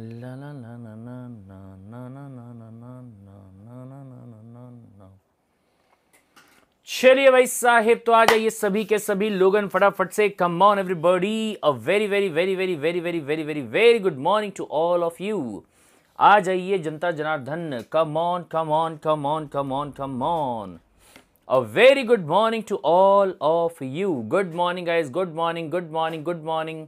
La la la na na na na na na na na na na na na na na na चलिए भाई साहिब तो आ जाइए सभी के सभी लोगन फटाफट से come on everybody a very very very very very very very very very good morning to all of you आ जाइए जनता जनार्दन come on come on come on come on come on a very good morning to all of you good morning guys good morning good morning good morning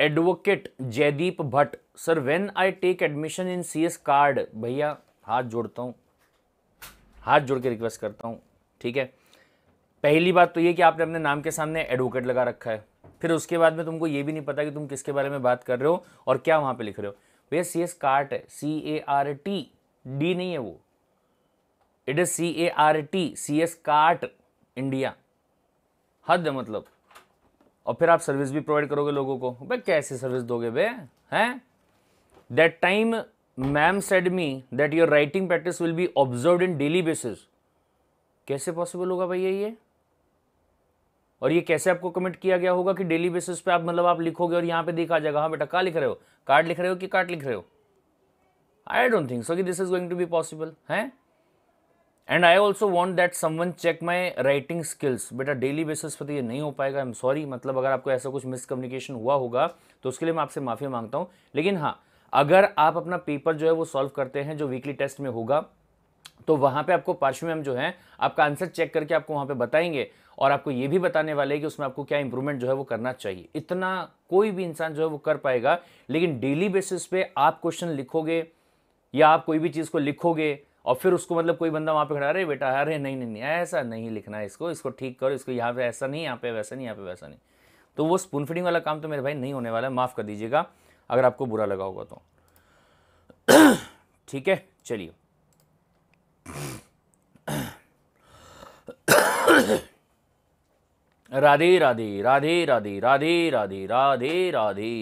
advocate Jaydeep Bhatt sir when I take admission in CS cart भैया हाथ जोड़ता हूँ हाथ जोड़ के request करता हूँ ठीक है पहली बात तो ये कि आपने अपने नाम के सामने एडवोकेट लगा रखा है फिर उसके बाद में तुमको ये भी नहीं पता कि तुम किसके बारे में बात कर रहे हो और क्या वहाँ पे लिख रहे हो भैया सी एस कार्ट है C A R T D नहीं है वो it is C A R T C S cart India हद है मतलब और फिर आप सर्विस भी प्रोवाइड करोगे लोगों को भाई कैसे सर्विस दोगे भे हैं that time ma'am said me that your writing practice will be observe in daily basis कैसे पॉसिबल होगा भैया ये और ये कैसे आपको कमिट किया गया होगा कि डेली बेसिस पे आप मतलब आप लिखोगे और यहाँ पे देखा जाएगा हाँ बेटा कहाँ लिख रहे हो कार्ड लिख रहे हो कि कार्ड लिख रहे हो आई डोंट थिंक सो कि this is going to be possible हैं and I also want that someone check my writing skills बेटा डेली बेसिस पर तो ये नहीं हो पाएगा आई एम सॉरी मतलब अगर आपको ऐसा कुछ मिसकम्युनिकेशन हुआ होगा तो उसके लिए मैं आपसे माफ़ी मांगता हूँ लेकिन हाँ अगर आप अपना पेपर जो है वो सॉल्व करते हैं जो वीकली टेस्ट में होगा तो वहाँ पे आपको पार्श्व मैम जो है आपका आंसर चेक करके आपको वहाँ पे बताएंगे और आपको ये भी बताने वाले हैं कि उसमें आपको क्या इंप्रूवमेंट जो है वो करना चाहिए इतना कोई भी इंसान जो है वो कर पाएगा लेकिन डेली बेसिस पे आप क्वेश्चन लिखोगे या आप कोई भी चीज़ को लिखोगे और फिर उसको मतलब कोई बंदा वहाँ पे खड़ा अरे बेटा अरे नहीं नहीं नहीं ऐसा नहीं लिखना है इसको इसको ठीक करो इसको यहाँ पे ऐसा नहीं यहाँ पे वैसा नहीं यहाँ पे वैसा नहीं तो वो स्पून फीडिंग वाला काम तो मेरे भाई नहीं होने वाला माफ़ कर दीजिएगा अगर आपको बुरा लगा होगा तो ठीक है चलिए Radhe Radhe Radhe Radhe Radhe Radhe Radhe Radhe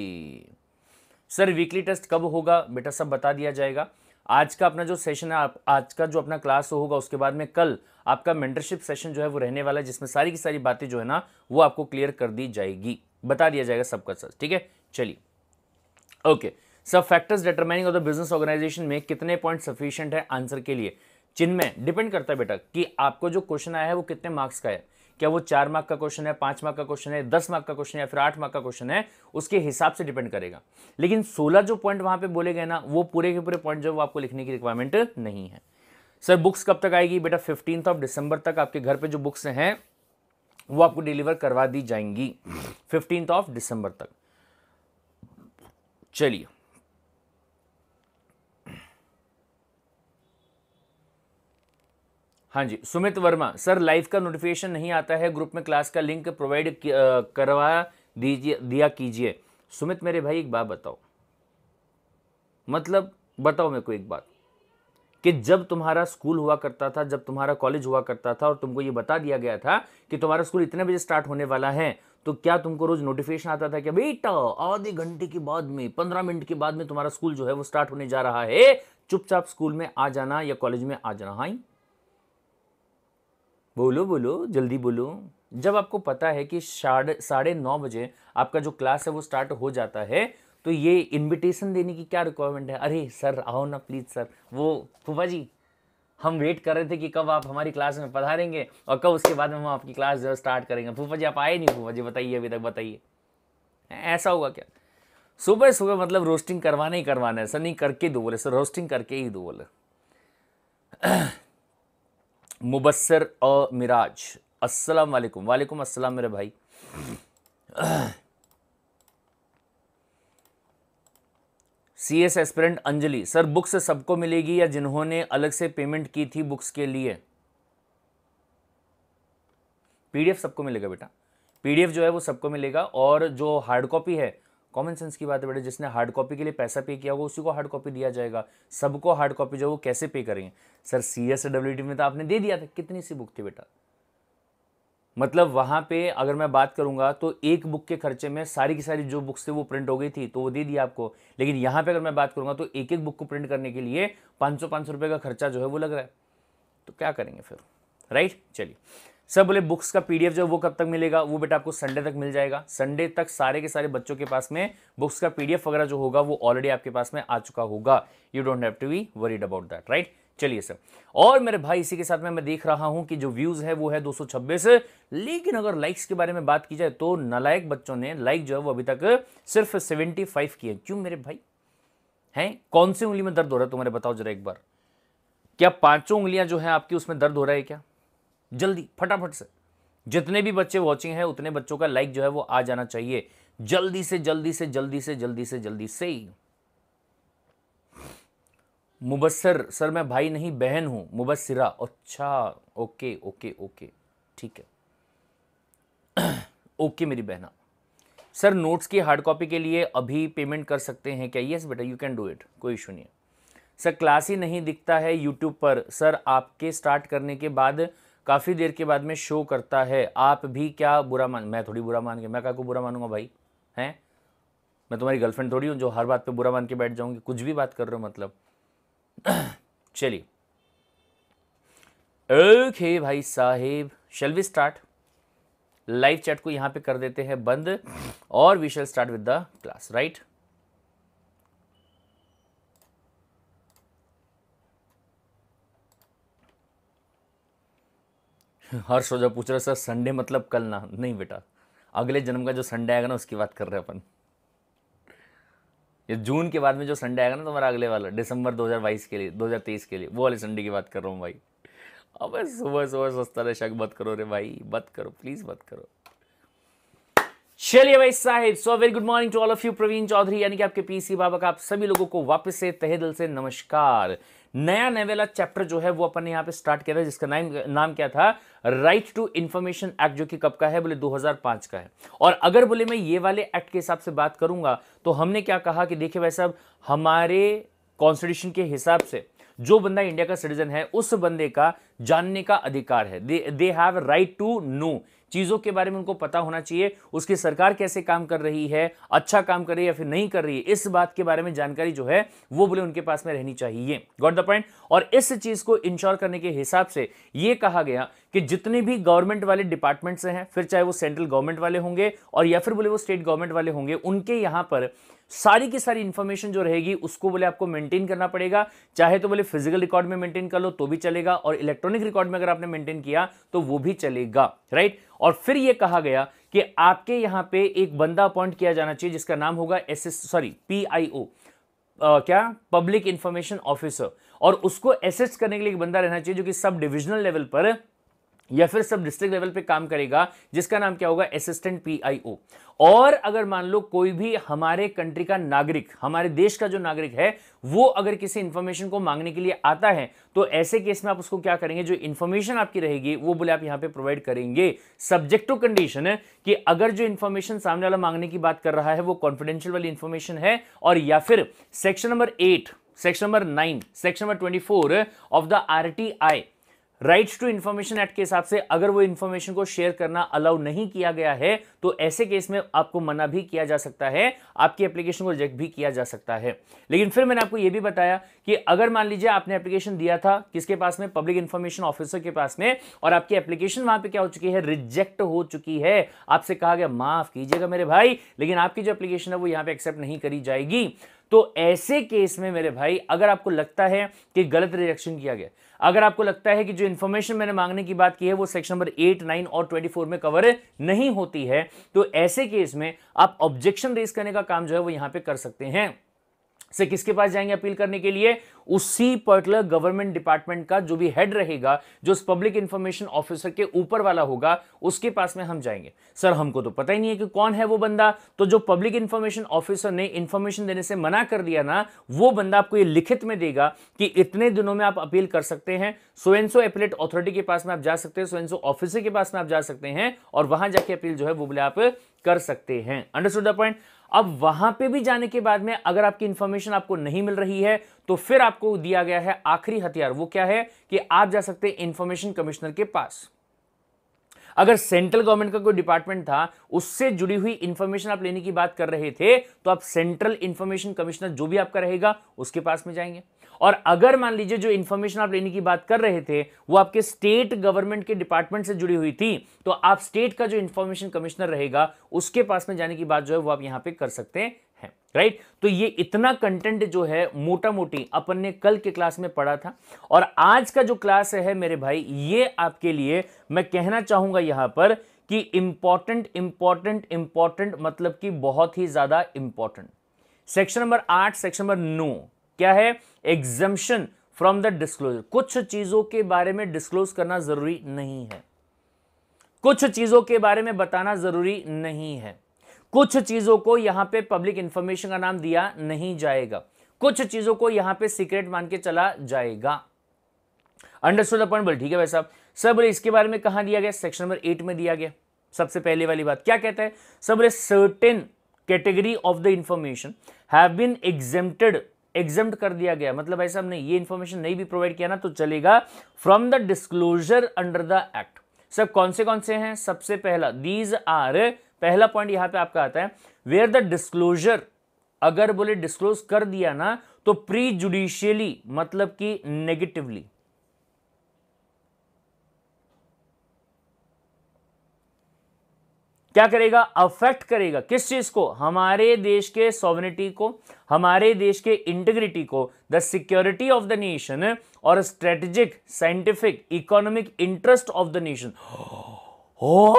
sir weekly test कब होगा बेटा सब बता दिया जाएगा आज का अपना जो सेशन है आप आज का जो अपना क्लास होगा उसके बाद में कल आपका मेंटरशिप सेशन जो है वो रहने वाला है जिसमें सारी की सारी बातें जो है ना वो आपको क्लियर कर दी जाएगी बता दिया जाएगा सबका सच ठीक है चलिए ओके सब factors determining of the business organisation में कितने पॉइंट सफिशियंट है आंसर के लिए चिन्ह में डिपेंड करता है बेटा कि आपको जो क्वेश्चन आया है वो कितने मार्क्स का है क्या वो चार मार्क का क्वेश्चन है पांच मार्क का क्वेश्चन है दस मार्क का क्वेश्चन है या फिर आठ मार्क का क्वेश्चन है उसके हिसाब से डिपेंड करेगा लेकिन सोलह जो पॉइंट वहां पर बोले गए ना वो पूरे के पूरे पॉइंट जो वो आपको लिखने की रिक्वायरमेंट नहीं है सर बुक्स कब तक आएगी बेटा फिफ्टीन ऑफ दिसंबर तक आपके घर पर जो बुक्स हैं वो आपको डिलीवर करवा दी जाएंगी फिफ्टीन ऑफ दिसंबर तक चलिए हाँ जी सुमित वर्मा सर लाइव का नोटिफिकेशन नहीं आता है ग्रुप में क्लास का लिंक प्रोवाइड करवा दीजिए दिया कीजिए सुमित मेरे भाई एक बात बताओ मतलब बताओ मेरे को एक बात कि जब तुम्हारा स्कूल हुआ करता था जब तुम्हारा कॉलेज हुआ करता था और तुमको ये बता दिया गया था कि तुम्हारा स्कूल इतने बजे स्टार्ट होने वाला है तो क्या तुमको रोज नोटिफिकेशन आता था कि बेटा आधे घंटे के बाद में पंद्रह मिनट के बाद में तुम्हारा स्कूल जो है वो स्टार्ट होने जा रहा है चुपचाप स्कूल में आ जाना या कॉलेज में आ जाना हाँ बोलो बोलो जल्दी बोलो जब आपको पता है कि साढ़े साढ़े नौ बजे आपका जो क्लास है वो स्टार्ट हो जाता है तो ये इनविटेशन देने की क्या रिक्वायरमेंट है अरे सर आओ ना प्लीज़ सर वो फूफा जी हम वेट कर रहे थे कि कब आप हमारी क्लास में पधारेंगे और कब उसके बाद में हम आपकी क्लास जो स्टार्ट करेंगे फूफा जी आप आए नहीं फूफा जी बताइए अभी तक बताइए ऐसा होगा क्या सुबह सुबह मतलब रोस्टिंग करवाना ही करवाना है सर नहीं करके दो बोले सर रोस्टिंग करके ही दो बोले मुबसर अ मिराज अस्सलाम वालेकुम वालेकुम अस्सलाम मेरे भाई C S aspirant Anjali sir books सबको मिलेगी या जिन्होंने अलग से पेमेंट की थी बुक्स के लिए पीडीएफ सबको मिलेगा बेटा पीडीएफ जो है वो सबको मिलेगा और जो हार्ड कॉपी है कॉमन सेंस की बात है बेटा जिसने हार्ड कॉपी के लिए पैसा पे किया होगा उसी को हार्ड कॉपी दिया जाएगा सबको हार्ड कॉपी जो वो कैसे पे करेंगे sir C S W T में तो आपने दे दिया था कितनी सी बुक थी बेटा मतलब वहां पे अगर मैं बात करूंगा तो एक बुक के खर्चे में सारी की सारी जो बुक्स थे वो प्रिंट हो गई थी तो वो दे दिया आपको लेकिन यहां पे अगर मैं बात करूंगा तो एक एक बुक को प्रिंट करने के लिए पाँच सौ पाँच सौ रुपये का खर्चा जो है वो लग रहा है तो क्या करेंगे फिर राइट चलिए सर बोले बुक्स का पीडीएफ जो वो कब तक मिलेगा वो बेटा आपको संडे तक मिल जाएगा संडे तक सारे के सारे बच्चों के पास में बुक्स का पीडीएफ वगैरह जो होगा वो ऑलरेडी आपके पास में आ चुका होगा you don't have to be worried about that right चलिए सर और मेरे भाई इसी के साथ में मैं देख रहा हूं कि जो व्यूज है वो है 226 लेकिन अगर लाइक्स के बारे में बात की जाए तो नालायक बच्चों ने लाइक जो है वो अभी तक सिर्फ 75 किए क्यों मेरे भाई हैं कौन सी उंगली में दर्द हो रहा है तुम्हारे तो बताओ जरा एक बार क्या पांचों उंगलियां जो है आपकी उसमें दर्द हो रहा है क्या जल्दी फटाफट से जितने भी बच्चे वॉचिंग हैं उतने बच्चों का लाइक जो है वो आ जाना चाहिए जल्दी से जल्दी से जल्दी से जल्दी से जल्दी से ही मुबस्सर सर मैं भाई नहीं बहन हूं मुबसरा अच्छा ओके ओके ओके ठीक है ओके मेरी बहना सर नोट्स की हार्ड कॉपी के लिए अभी पेमेंट कर सकते हैं क्या यस बेटा यू कैन डू इट कोई इशू नहीं है सर क्लास ही नहीं दिखता है यूट्यूब पर सर आपके स्टार्ट करने के बाद काफ़ी देर के बाद में शो करता है आप भी क्या बुरा मान मैं थोड़ी बुरा मान के मैं क्या को बुरा मानूंगा भाई हैं मैं तुम्हारी गर्लफ्रेंड थोड़ी हूँ जो हर बात पे बुरा मान के बैठ जाऊँगी कुछ भी बात कर रहे हो मतलब चलिए ओके भाई साहेब shall we start live chat को यहाँ पे कर देते हैं बंद और we shall start with the class right Harsh हो जाओ पूछ रहे सर संडे मतलब कल ना नहीं बेटा अगले जन्म का जो संडे आएगा ना उसकी बात कर रहे हैं अपन ये जून के बाद में जो संडे आएगा ना तुम्हारा अगले वाला दिसंबर 2022 के लिए 2023 के लिए वो वाले संडे की बात कर रहा हूँ भाई अब सुबह सुबह सस्ता रहे शक मत करो रे भाई मत करो प्लीज़ मत करो चलिए भाई साहिब so very good morning to all of you Praveen Chaudhary यानी कि आपके पीसी बाबा का आप सभी लोगों को वापस से तहे दिल से नमस्कार नया नवेला चैप्टर जो है वो अपन ने यहाँ पे स्टार्ट किया था जिसका नाम नाम क्या था राइट टू इन्फॉर्मेशन एक्ट जो कि कब का है बोले 2005 का है और अगर बोले मैं ये वाले एक्ट के हिसाब से बात करूंगा तो हमने क्या कहा कि देखिए भाई साहब हमारे कॉन्स्टिट्यूशन के हिसाब से जो बंदा इंडिया का सिटीजन है उस बंदे का जानने का अधिकार है they have right to know चीज़ों के बारे में उनको पता होना चाहिए उसकी सरकार कैसे काम कर रही है अच्छा काम कर रही है या फिर नहीं कर रही है इस बात के बारे में जानकारी जो है वो बोले उनके पास में रहनी चाहिए गॉट द पॉइंट और इस चीज़ को इंश्योर करने के हिसाब से ये कहा गया कि जितने भी गवर्नमेंट वाले डिपार्टमेंट्स हैं फिर चाहे वो सेंट्रल गवर्नमेंट वाले होंगे और या फिर बोले वो स्टेट गवर्नमेंट वाले होंगे उनके यहां पर सारी की सारी इंफॉर्मेशन जो रहेगी उसको बोले आपको मेंटेन करना पड़ेगा चाहे तो बोले फिजिकल रिकॉर्ड में मेंटेन कर लो तो भी चलेगा और इलेक्ट्रॉनिक इलेक्ट्रॉनिक रिकॉर्ड में अगर आपने मेंटेन किया तो वो भी चलेगा राइट और फिर ये कहा गया कि आपके यहां पे एक बंदा अपॉइंट किया जाना चाहिए जिसका नाम होगा एस एस सॉरी ओ क्या पब्लिक इंफॉर्मेशन ऑफिसर और उसको एसेस करने के लिए एक बंदा रहना चाहिए जो कि सब डिविजनल लेवल पर या फिर सब डिस्ट्रिक्ट लेवल पे काम करेगा जिसका नाम क्या होगा असिस्टेंट पीआईओ और अगर मान लो कोई भी हमारे कंट्री का नागरिक हमारे देश का जो नागरिक है वो अगर किसी इंफॉर्मेशन को मांगने के लिए आता है तो ऐसे केस में आप उसको क्या करेंगे जो इंफॉर्मेशन आपकी रहेगी वो बोले आप यहां पे प्रोवाइड करेंगे सब्जेक्ट टू कंडीशन कि अगर जो इंफॉर्मेशन सामने वाला मांगने की बात कर रहा है वो कॉन्फिडेंशियल वाली इंफॉर्मेशन है और या फिर section number eight section number nine section number twenty of the R T I right to information act के हिसाब से अगर वो इन्फॉर्मेशन को शेयर करना अलाउ नहीं किया गया है तो ऐसे केस में आपको मना भी किया जा सकता है आपकी एप्लीकेशन को रिजेक्ट भी किया जा सकता है लेकिन फिर मैंने आपको ये भी बताया कि अगर मान लीजिए आपने एप्लीकेशन दिया था किसके पास में पब्लिक इंफॉर्मेशन ऑफिसर के पास में और आपकी एप्लीकेशन वहां पर क्या हो चुकी है रिजेक्ट हो चुकी है आपसे कहा गया माफ कीजिएगा मेरे भाई लेकिन आपकी जो एप्लीकेशन है वो यहाँ पे एक्सेप्ट नहीं करी जाएगी तो ऐसे केस में मेरे भाई अगर आपको लगता है कि गलत रिजेक्शन किया गया अगर आपको लगता है कि जो इन्फॉर्मेशन मैंने मांगने की बात की है वो सेक्शन नंबर एट नाइन और ट्वेंटी फोर में कवर नहीं होती है तो ऐसे केस में आप ऑब्जेक्शन रेज करने का काम जो है वो यहां पे कर सकते हैं से किसके पास जाएंगे अपील करने के लिए उसी पर्टिकुलर गवर्नमेंट डिपार्टमेंट का जो भी हेड रहेगा जो उस पब्लिक इंफॉर्मेशन ऑफिसर के ऊपर वाला होगा उसके पास में हम जाएंगे सर हमको तो पता ही नहीं है कि कौन है वो बंदा तो जो पब्लिक इंफॉर्मेशन ऑफिसर ने इंफॉर्मेशन देने से मना कर दिया ना वो बंदा आपको ये लिखित में देगा कि इतने दिनों में आप अपील कर सकते हैं सोएनसो एपलेट अथॉरिटी के पास में आप जा सकते हैं सोएनसो ऑफिसर के पास में आप जा सकते हैं और वहां जाके अपील जो है वो बोले आप कर सकते हैं अंडरस्टूड द पॉइंट अब वहां पे भी जाने के बाद में अगर आपकी इंफॉर्मेशन आपको नहीं मिल रही है तो फिर आपको दिया गया है आखिरी हथियार वो क्या है कि आप जा सकते हैं इंफॉर्मेशन कमिश्नर के पास अगर सेंट्रल गवर्नमेंट का कोई डिपार्टमेंट था उससे जुड़ी हुई इंफॉर्मेशन आप लेने की बात कर रहे थे तो आप सेंट्रल इंफॉर्मेशन कमिश्नर जो भी आपका रहेगा उसके पास में जाएंगे और अगर मान लीजिए जो इन्फॉर्मेशन आप लेने की बात कर रहे थे वो आपके स्टेट गवर्नमेंट के डिपार्टमेंट से जुड़ी हुई थी तो आप स्टेट का जो इन्फॉर्मेशन कमिश्नर रहेगा उसके पास में जाने की बात जो है वो आप यहाँ पे कर सकते हैं राइट तो ये इतना कंटेंट जो है मोटा मोटी अपन ने कल के क्लास में पढ़ा था और आज का जो क्लास है मेरे भाई ये आपके लिए मैं कहना चाहूंगा यहां पर कि इंपॉर्टेंट इंपॉर्टेंट इंपॉर्टेंट मतलब कि बहुत ही ज्यादा इंपॉर्टेंट सेक्शन नंबर आठ सेक्शन नंबर नौ क्या है एग्जम्पन फ्रॉम द डिस्क्लोजर कुछ चीजों के बारे में डिस्क्लोज करना जरूरी नहीं है कुछ चीजों के बारे में बताना जरूरी नहीं है कुछ चीजों को यहां पे पब्लिक इंफॉर्मेशन का नाम दिया नहीं जाएगा कुछ चीजों को यहां पे सीक्रेट मान के चला जाएगा अंडरस्टूड अपन बोल ठीक है भाई साहब सर बोले इसके बारे में कहा दिया गया सेक्शन नंबर एट में दिया गया सबसे पहले वाली बात क्या कहता है सर बोले certain category of the information have been exempted exempt कर दिया गया मतलब ऐसा हमने ये इन्फॉर्मेशन नहीं भी प्रोवाइड किया ना तो चलेगा from the disclosure under the act सब कौन से कौन से हैं सबसे पहला दीज आर पहला पॉइंट यहां पे आपका आता है वेयर द डिस्क्लोजर अगर बोले डिस्क्लोज कर दिया ना तो प्री जुडिशियली मतलब कि नेगेटिवली क्या करेगा अफेक्ट करेगा किस चीज़ को हमारे देश के सॉवरिटी को हमारे देश के इंटीग्रिटी को the security of the nation और strategic scientific economic interest of the nation हो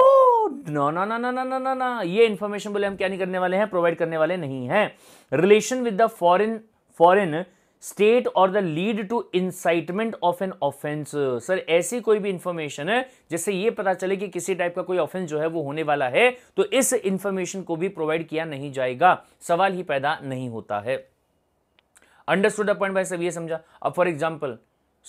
नो ना ना ना ना ना ना ना ये इंफॉर्मेशन बोले हम क्या नहीं करने वाले हैं प्रोवाइड करने वाले नहीं है relation with the foreign foreign state और the lead to incitement of an offence sir ऐसी कोई भी इंफॉर्मेशन है जिससे ये पता चले कि किसी टाइप का कोई ऑफेंस जो है वो होने वाला है तो इस इंफॉर्मेशन को भी प्रोवाइड किया नहीं जाएगा सवाल ही पैदा नहीं होता है अंडरस्टूड पॉइंट भाई सब ये समझा अब फॉर एग्जाम्पल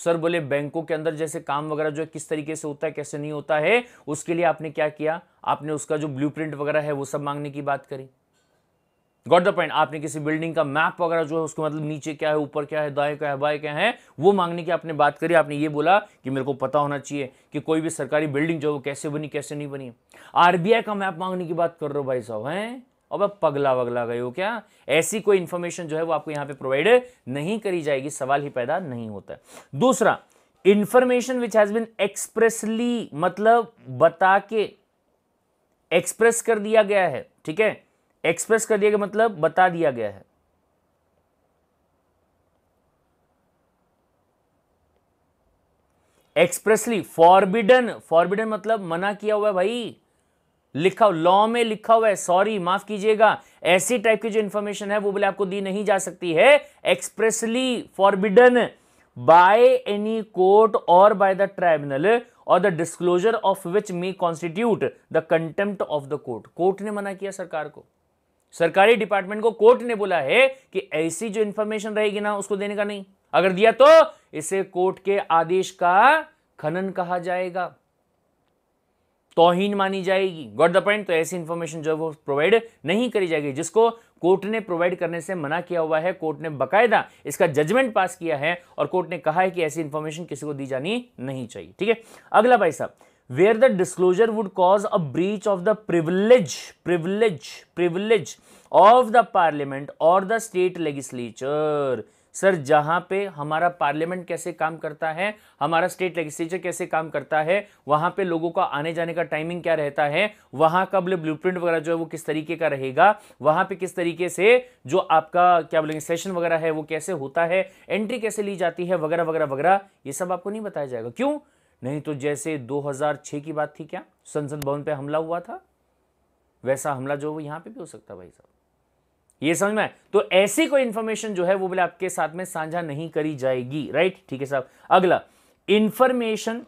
सर बोले बैंकों के अंदर जैसे काम वगैरह जो है किस तरीके से होता है कैसे नहीं होता है उसके लिए आपने क्या किया आपने उसका जो ब्लूप्रिंट वगैरह है वो सब मांगने की बात करी गॉट द पॉइंट आपने किसी बिल्डिंग का मैप वगैरह जो है उसको मतलब नीचे क्या है ऊपर क्या है दाएं क्या है बाएं क्या है वो मांगने की आपने बात करी आपने ये बोला कि मेरे को पता होना चाहिए कि कोई भी सरकारी बिल्डिंग जो है वो कैसे बनी कैसे नहीं बनी आरबीआई का मैप मांगने की बात कर रहे हो भाई साहब हैं अब आप पगला वगला गए हो क्या ऐसी कोई इंफॉर्मेशन जो है वो आपको यहाँ पे प्रोवाइड नहीं करी जाएगी सवाल ही पैदा नहीं होता है दूसरा information which has been expressly मतलब बता के एक्सप्रेस कर दिया गया है ठीक है एक्सप्रेस कर दिया गया मतलब बता दिया गया है एक्सप्रेसली फॉरबिडन फॉरबिडन मतलब मना किया हुआ है भाई लिखा लॉ में लिखा हुआ है सॉरी माफ कीजिएगा ऐसी टाइप की जो इंफॉर्मेशन है वो बोले आपको दी नहीं जा सकती है expressly forbidden by any court और बाय द ट्राइब्यूनल और the disclosure of which may constitute the contempt of the court court ने मना किया सरकार को सरकारी डिपार्टमेंट को कोर्ट ने बोला है कि ऐसी जो इंफॉर्मेशन रहेगी ना उसको देने का नहीं अगर दिया तो इसे कोर्ट के आदेश का खनन कहा जाएगा तोहीन मानी जाएगी गॉट द पॉइंट तो ऐसी इंफॉर्मेशन जो वो प्रोवाइड नहीं करी जाएगी जिसको कोर्ट ने प्रोवाइड करने से मना किया हुआ है कोर्ट ने बकायदा इसका जजमेंट पास किया है और कोर्ट ने कहा है कि ऐसी इंफॉर्मेशन किसी को दी जानी नहीं चाहिए ठीक है अगला भाई साहब where the disclosure would cause a breach of the privilege privilege privilege of the parliament और द स्टेट लेजिस्लेचर सर जहां पे हमारा पार्लियामेंट कैसे काम करता है हमारा स्टेट लेगिस्लेचर कैसे काम करता है वहां पे लोगों का आने जाने का टाइमिंग क्या रहता है वहां का ब्लू मतलब प्रिंट वगैरह जो है वो किस तरीके का रहेगा वहां पे किस तरीके से जो आपका क्या बोलेंगे सेशन वगैरह है वो कैसे होता है एंट्री कैसे ली जाती है वगैरह वगैरह वगैरह ये सब आपको नहीं बताया जाएगा क्यों नहीं तो जैसे 2006 की बात थी क्या संसद भवन पे हमला हुआ था वैसा हमला जो वो यहाँ पे भी हो सकता है भाई साहब ये समझ में तो ऐसी कोई इंफॉर्मेशन जो है वो बोले आपके साथ में साझा नहीं करी जाएगी राइट ठीक है साहब अगला information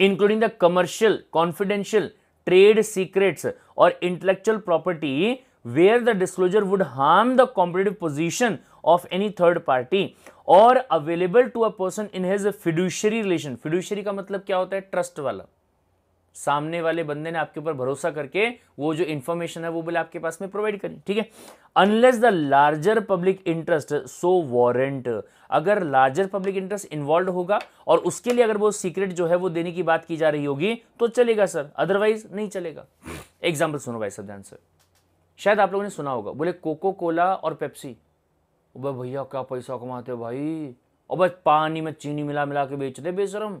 including the commercial confidential trade secrets और intellectual property where the disclosure would harm the competitive position of any third party और available to a person in his fiduciary relation fiduciary का मतलब क्या होता है ट्रस्ट वाला सामने वाले बंदे ने आपके ऊपर भरोसा करके वो जो इंफॉर्मेशन है वो बोले आपके पास में प्रोवाइड करी ठीक है unless the larger public interest so warrant अगर लार्जर पब्लिक इंटरेस्ट इन्वॉल्व होगा और उसके लिए अगर वो सीक्रेट जो है वो देने की बात की जा रही होगी तो चलेगा सर अदरवाइज नहीं चलेगा एग्जाम्पल सुनो भाई सब ध्यान से शायद आप लोगों ने सुना होगा बोले कोको कोला और पेप्सी अबे भैया क्या पैसा कमाते भाई अबे पानी में चीनी मिला मिला के बेचते बेशरम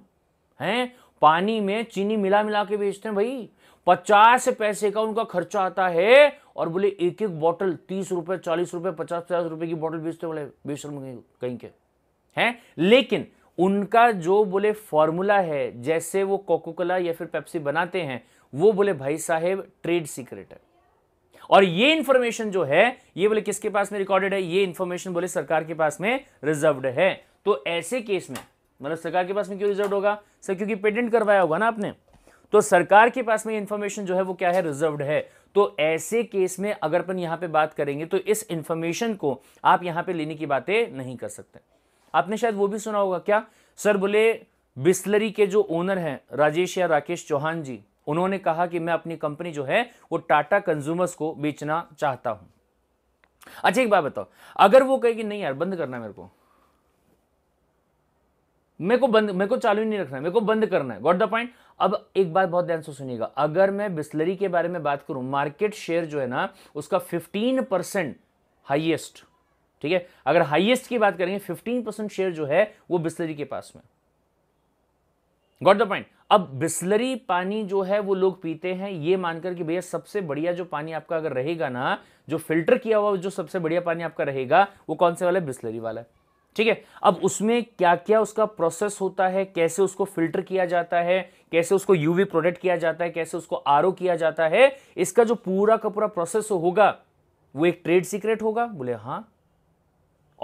हैं पानी में चीनी मिला मिला के बेचते हैं भाई पचास पैसे का उनका खर्चा आता है और बोले एक एक बॉटल तीस रुपए चालीस रुपए पचास पचास रुपए की बॉटल बेचते बोले बेशरम कहीं के हैं लेकिन उनका जो बोले फॉर्मूला है जैसे वो कोकोकला या फिर पेप्सी बनाते हैं वो बोले भाई साहेब ट्रेड सीक्रेट है और ये इंफॉर्मेशन जो है ये बोले किसके पास में रिकॉर्डेड है ये इंफॉर्मेशन बोले सरकार के पास में रिजर्व है तो ऐसे केस में मतलब सरकार के पास में क्यों रिजर्व होगा सर क्योंकि पेटेंट करवाया होगा ना आपने तो सरकार के पास में इंफॉर्मेशन जो है वो क्या है रिजर्व है तो ऐसे केस में अगर अपन यहां पे बात करेंगे तो इस इंफॉर्मेशन को आप यहां पे लेने की बातें नहीं कर सकते आपने शायद वो भी सुना होगा क्या सर बोले बिस्लरी के जो ओनर हैं राजेश या राकेश चौहान जी उन्होंने कहा कि मैं अपनी कंपनी जो है वो टाटा कंज्यूमर्स को बेचना चाहता हूं अच्छा एक बात बताओ अगर वो कहे कि नहीं यार बंद करना मेरे को मेरे को बंद मेरे को चालू नहीं रखना है मेरे को बंद करना है गॉट द पॉइंट अब एक बात बहुत ध्यान से सुनिएगा अगर मैं बिस्लरी के बारे में बात करूं मार्केट शेयर जो है ना उसका 15 परसेंट हाइएस्ट ठीक है अगर हाइएस्ट की बात करेंगे 15 परसेंट शेयर जो है वो बिस्लरी के पास में गॉट द पॉइंट अब बिस्लरी पानी जो है वो लोग पीते हैं ये मानकर कि भैया सबसे बढ़िया जो पानी आपका अगर रहेगा ना जो फिल्टर किया हुआ जो सबसे बढ़िया पानी आपका रहेगा वो कौन से वाला है बिस्लरी वाला है ठीक है अब उसमें क्या क्या उसका प्रोसेस होता है कैसे उसको फिल्टर किया जाता है कैसे उसको यूवी प्रोडक्ट किया जाता है कैसे उसको आर किया जाता है इसका जो पूरा का पूरा प्रोसेस होगा वो एक ट्रेड सीक्रेट होगा बोले हाँ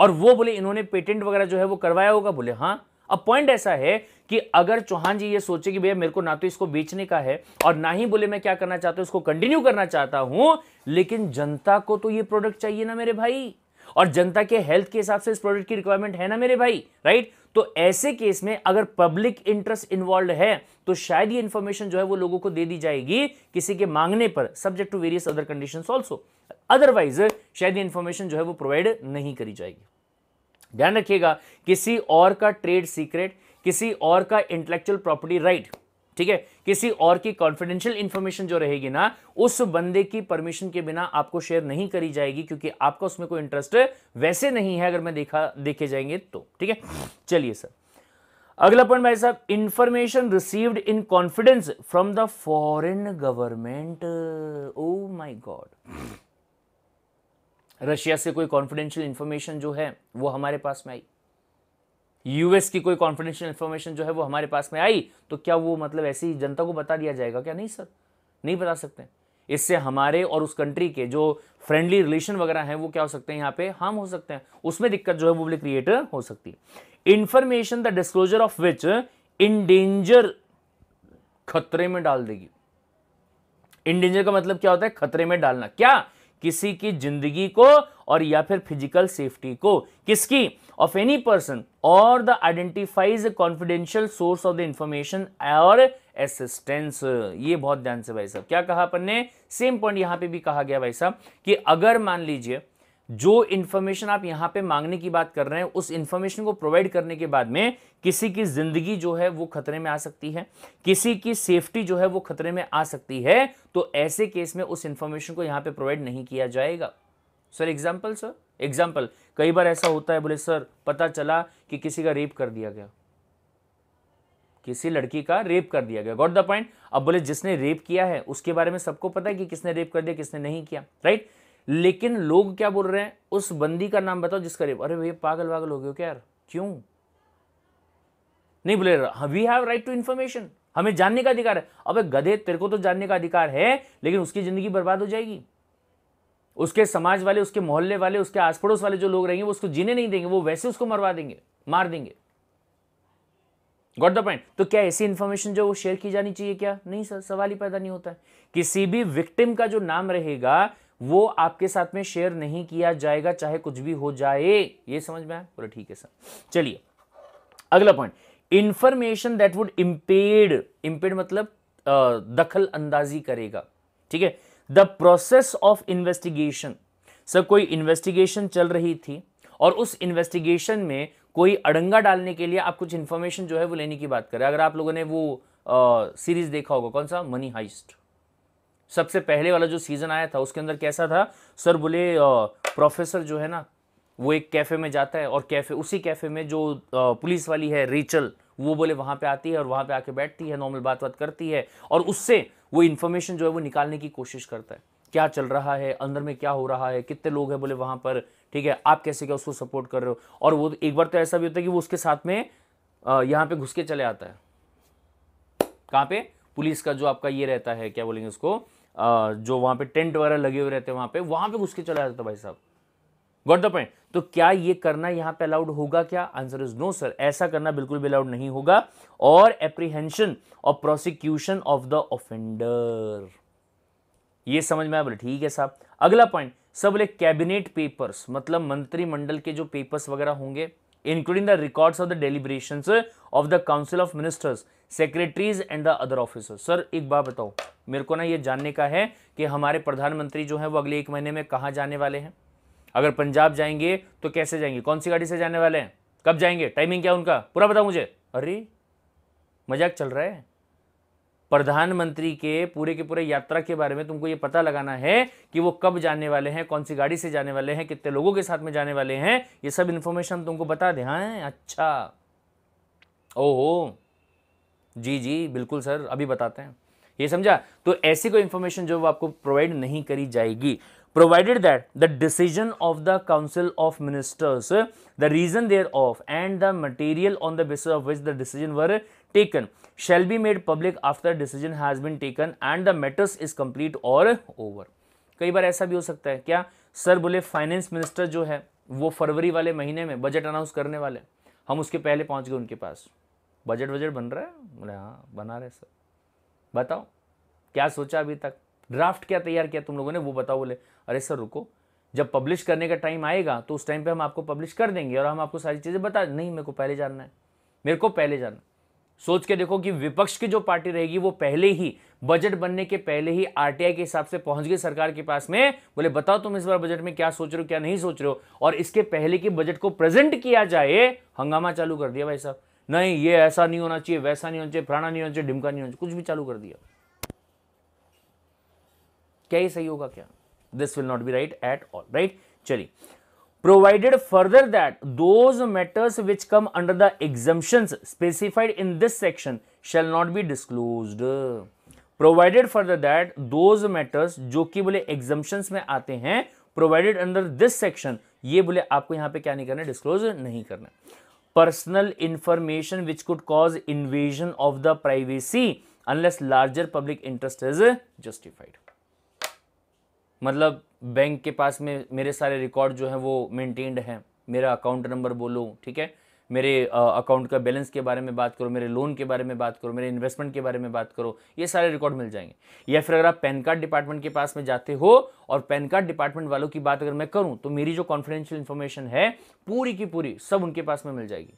और वो बोले इन्होंने पेटेंट वगैरह जो है वो करवाया होगा बोले हाँ अब पॉइंट ऐसा है कि अगर चौहान जी ये सोचे कि भैया मेरे को ना तो इसको बेचने का है और ना ही बोले मैं क्या करना चाहता हूं इसको कंटिन्यू करना चाहता हूं लेकिन जनता को तो ये प्रोडक्ट चाहिए ना मेरे भाई और जनता के हेल्थ के हिसाब से इस प्रोडक्ट की रिक्वायरमेंट है ना मेरे भाई राइट तो ऐसे केस में अगर पब्लिक इंटरेस्ट इन्वॉल्व है तो शायद ये इंफॉर्मेशन जो है वो लोगों को दे दी जाएगी किसी के मांगने पर subject to various other condition also otherwise शायद ये इंफॉर्मेशन जो है वो प्रोवाइड नहीं करी जाएगी ध्यान रखिएगा किसी और का ट्रेड सीक्रेट किसी और का इंटेलेक्चुअल प्रॉपर्टी राइट ठीक है किसी और की कॉन्फिडेंशियल इंफॉर्मेशन जो रहेगी ना उस बंदे की परमिशन के बिना आपको शेयर नहीं करी जाएगी क्योंकि आपका उसमें कोई इंटरेस्ट वैसे नहीं है अगर मैं देखा देखे जाएंगे तो ठीक है चलिए सर अगला पॉइंट भाई साहब information received in confidence from the foreign government oh my God Russia से कोई कॉन्फिडेंशियल इंफॉर्मेशन जो है वो हमारे पास में आई यूएस की कोई कॉन्फिडेंशियल इन्फॉर्मेशन जो है वो हमारे पास में आई तो क्या वो मतलब ऐसी जनता को बता दिया जाएगा क्या नहीं सर नहीं बता सकते इससे हमारे और उस कंट्री के जो फ्रेंडली रिलेशन वगैरह हैं वो क्या हो सकते हैं यहाँ पे हार्म हो सकते हैं उसमें दिक्कत जो है वो क्रिएट हो सकती है information the disclosure of which endanger खतरे में डाल देगी इन डेंजर का मतलब क्या होता है खतरे में डालना क्या किसी की जिंदगी को और या फिर फिजिकल सेफ्टी को किसकी ऑफ एनी पर्सन और the identifies confidential source of the information और or ये बहुत ध्यान से भाई साहब क्या कहा अपन ने सेम पॉइंट यहां पे भी कहा गया भाई साहब कि अगर मान लीजिए जो इंफॉर्मेशन आप यहां पे मांगने की बात कर रहे हैं उस इंफॉर्मेशन को प्रोवाइड करने के बाद में किसी की ज़िंदगी जो है वो खतरे में आ सकती है किसी की सेफ्टी जो है वो खतरे में आ सकती है तो ऐसे केस में उस इंफॉर्मेशन को यहां पे प्रोवाइड नहीं किया जाएगा सर एग्जाम्पल सर एग्जाम्पल कई बार ऐसा होता है बोले सर पता चला कि किसी का रेप कर दिया गया किसी लड़की का रेप कर दिया गया गॉट द पॉइंट अब बोले जिसने रेप किया है उसके बारे में सबको पता है कि किसने रेप कर दिया किसने नहीं किया राइट लेकिन लोग क्या बोल रहे हैं उस बंदी का नाम बताओ जिसका रेप अरे भैया पागल वागल हो गए क्या यार क्यों नहीं बोले we have right to information हमें जानने का अधिकार है अब गधे तेरे को तो जानने का अधिकार है लेकिन उसकी जिंदगी बर्बाद हो जाएगी उसके समाज वाले उसके मोहल्ले वाले उसके आस पड़ोस वाले जो लोग रहेंगे वो उसको जीने नहीं देंगे वो वैसे उसको मरवा देंगे मार देंगे गॉट द पॉइंट तो क्या ऐसी इंफॉर्मेशन जो वो शेयर की जानी चाहिए क्या नहीं सर सवाल ही पैदा नहीं होता है किसी भी विक्टिम का जो नाम रहेगा वो आपके साथ में शेयर नहीं किया जाएगा चाहे कुछ भी हो जाए ये समझ में आया बोले ठीक है सर चलिए अगला point information that would impede impede मतलब दखल अंदाजी करेगा ठीक है the process of investigation sir कोई इन्वेस्टिगेशन चल रही थी और उस इन्वेस्टिगेशन में कोई अड़ंगा डालने के लिए आप कुछ इन्फॉर्मेशन जो है वो लेने की बात करें अगर आप लोगों ने वो सीरीज देखा होगा कौन सा मनी हाइस्ट सबसे पहले वाला जो सीजन आया था उसके अंदर कैसा था सर बोले प्रोफेसर जो है ना वो एक कैफ़े में जाता है और कैफ़े उसी कैफ़े में जो पुलिस वाली है रेचल वो बोले वहाँ पे आती है और वहाँ पे आके बैठती है नॉर्मल बात बात करती है और उससे वो इन्फॉर्मेशन जो है वो निकालने की कोशिश करता है क्या चल रहा है अंदर में क्या हो रहा है कितने लोग हैं बोले वहां पर ठीक है आप कैसे क्या उसको सपोर्ट कर रहे हो और वो एक बार तो ऐसा भी होता है कि वो उसके साथ में यहाँ पे घुस के चले आता है कहाँ पे पुलिस का जो आपका ये रहता है क्या बोलेंगे उसको जो वहाँ पे टेंट वगैरह लगे हुए रहते हैं वहाँ पे वहाँ पे घुस के चला जाता है भाई साहब गॉट द पॉइंट तो क्या ये करना यहां पे अलाउड होगा क्या आंसर इज नो सर ऐसा करना बिल्कुल भी अलाउड नहीं होगा और एप्रीहेंशन और प्रोसिक्यूशन ऑफ द ऑफेंडर ये समझ में आ बोले ठीक है साहब अगला पॉइंट सब बोले कैबिनेट पेपर्स मतलब मंत्रिमंडल के जो पेपर्स वगैरह होंगे including the records of the deliberation of the council of ministers secretaries and the other officers sir एक बात बताओ मेरे को ना ये जानने का है कि हमारे प्रधानमंत्री जो है वो अगले एक महीने में कहा जाने वाले हैं अगर पंजाब जाएंगे तो कैसे जाएंगे कौन सी गाड़ी से जाने वाले हैं कब जाएंगे टाइमिंग क्या उनका पूरा बताओ मुझे अरे मजाक चल रहा है प्रधानमंत्री के पूरे के पूरे यात्रा के बारे में तुमको ये पता लगाना है कि वो कब जाने वाले हैं कौन सी गाड़ी से जाने वाले हैं कितने लोगों के साथ में जाने वाले हैं ये सब इन्फॉर्मेशन तुमको बता दें हाँ अच्छा ओहो जी जी बिल्कुल सर अभी बताते हैं ये समझा तो ऐसी कोई इन्फॉर्मेशन जो आपको प्रोवाइड नहीं करी जाएगी provided that the decision of the council of ministers the reason thereof and the material on the basis of which the decision were taken shall be made public after decision has been taken and the matters is complete or over कई बार ऐसा भी हो सकता है क्या sir बोले finance minister जो है वो फरवरी वाले महीने में बजट अनाउंस करने वाले हम उसके पहले पहुंच गए उनके पास बजट बजट बन रहा है बोले हाँ बना रहे सर बताओ क्या सोचा अभी तक ड्राफ्ट क्या तैयार किया तुम लोगों ने वो बताओ बोले अरे सर रुको जब पब्लिश करने का टाइम आएगा तो उस टाइम पे हम आपको पब्लिश कर देंगे और हम आपको सारी चीज़ें बता नहीं मेरे को पहले जानना है मेरे को पहले जानना सोच के देखो कि विपक्ष की जो पार्टी रहेगी वो पहले ही बजट बनने के पहले ही आरटीआई के हिसाब से पहुंच गई सरकार के पास में बोले बताओ तुम इस बार बजट में क्या सोच रहे हो क्या नहीं सोच रहे हो और इसके पहले के बजट को प्रेजेंट किया जाए हंगामा चालू कर दिया भाई साहब नहीं ये ऐसा नहीं होना चाहिए वैसा नहीं होना चाहिए फलाना नहीं होना चाहिए ढिमका नहीं होना चाहिए कुछ भी चालू कर दिया क्या ये सही होगा क्या this will not be right at all right चलिए provided further that those matters which come under the exemption specified in this section shall not be disclose provided further that those matters जो कि बोले एग्जम्पन में आते हैं provided under this section ये बोले आपको यहां पे क्या नहीं करना डिस्कलोज नहीं करना personal information which could cause invasion of the privacy unless larger public interest is justified मतलब बैंक के पास में मेरे सारे रिकॉर्ड जो है वो मेंटेन्ड हैं मेरा अकाउंट नंबर बोलो ठीक है मेरे अकाउंट का बैलेंस के बारे में बात करो मेरे लोन के बारे में बात करो मेरे इन्वेस्टमेंट के बारे में बात करो ये सारे रिकॉर्ड मिल जाएंगे या फिर अगर आप पैन कार्ड डिपार्टमेंट के पास में जाते हो और पैन कार्ड डिपार्टमेंट वालों की बात अगर मैं करूं तो मेरी जो कॉन्फिडेंशियल इन्फॉर्मेशन है पूरी की पूरी सब उनके पास में मिल जाएगी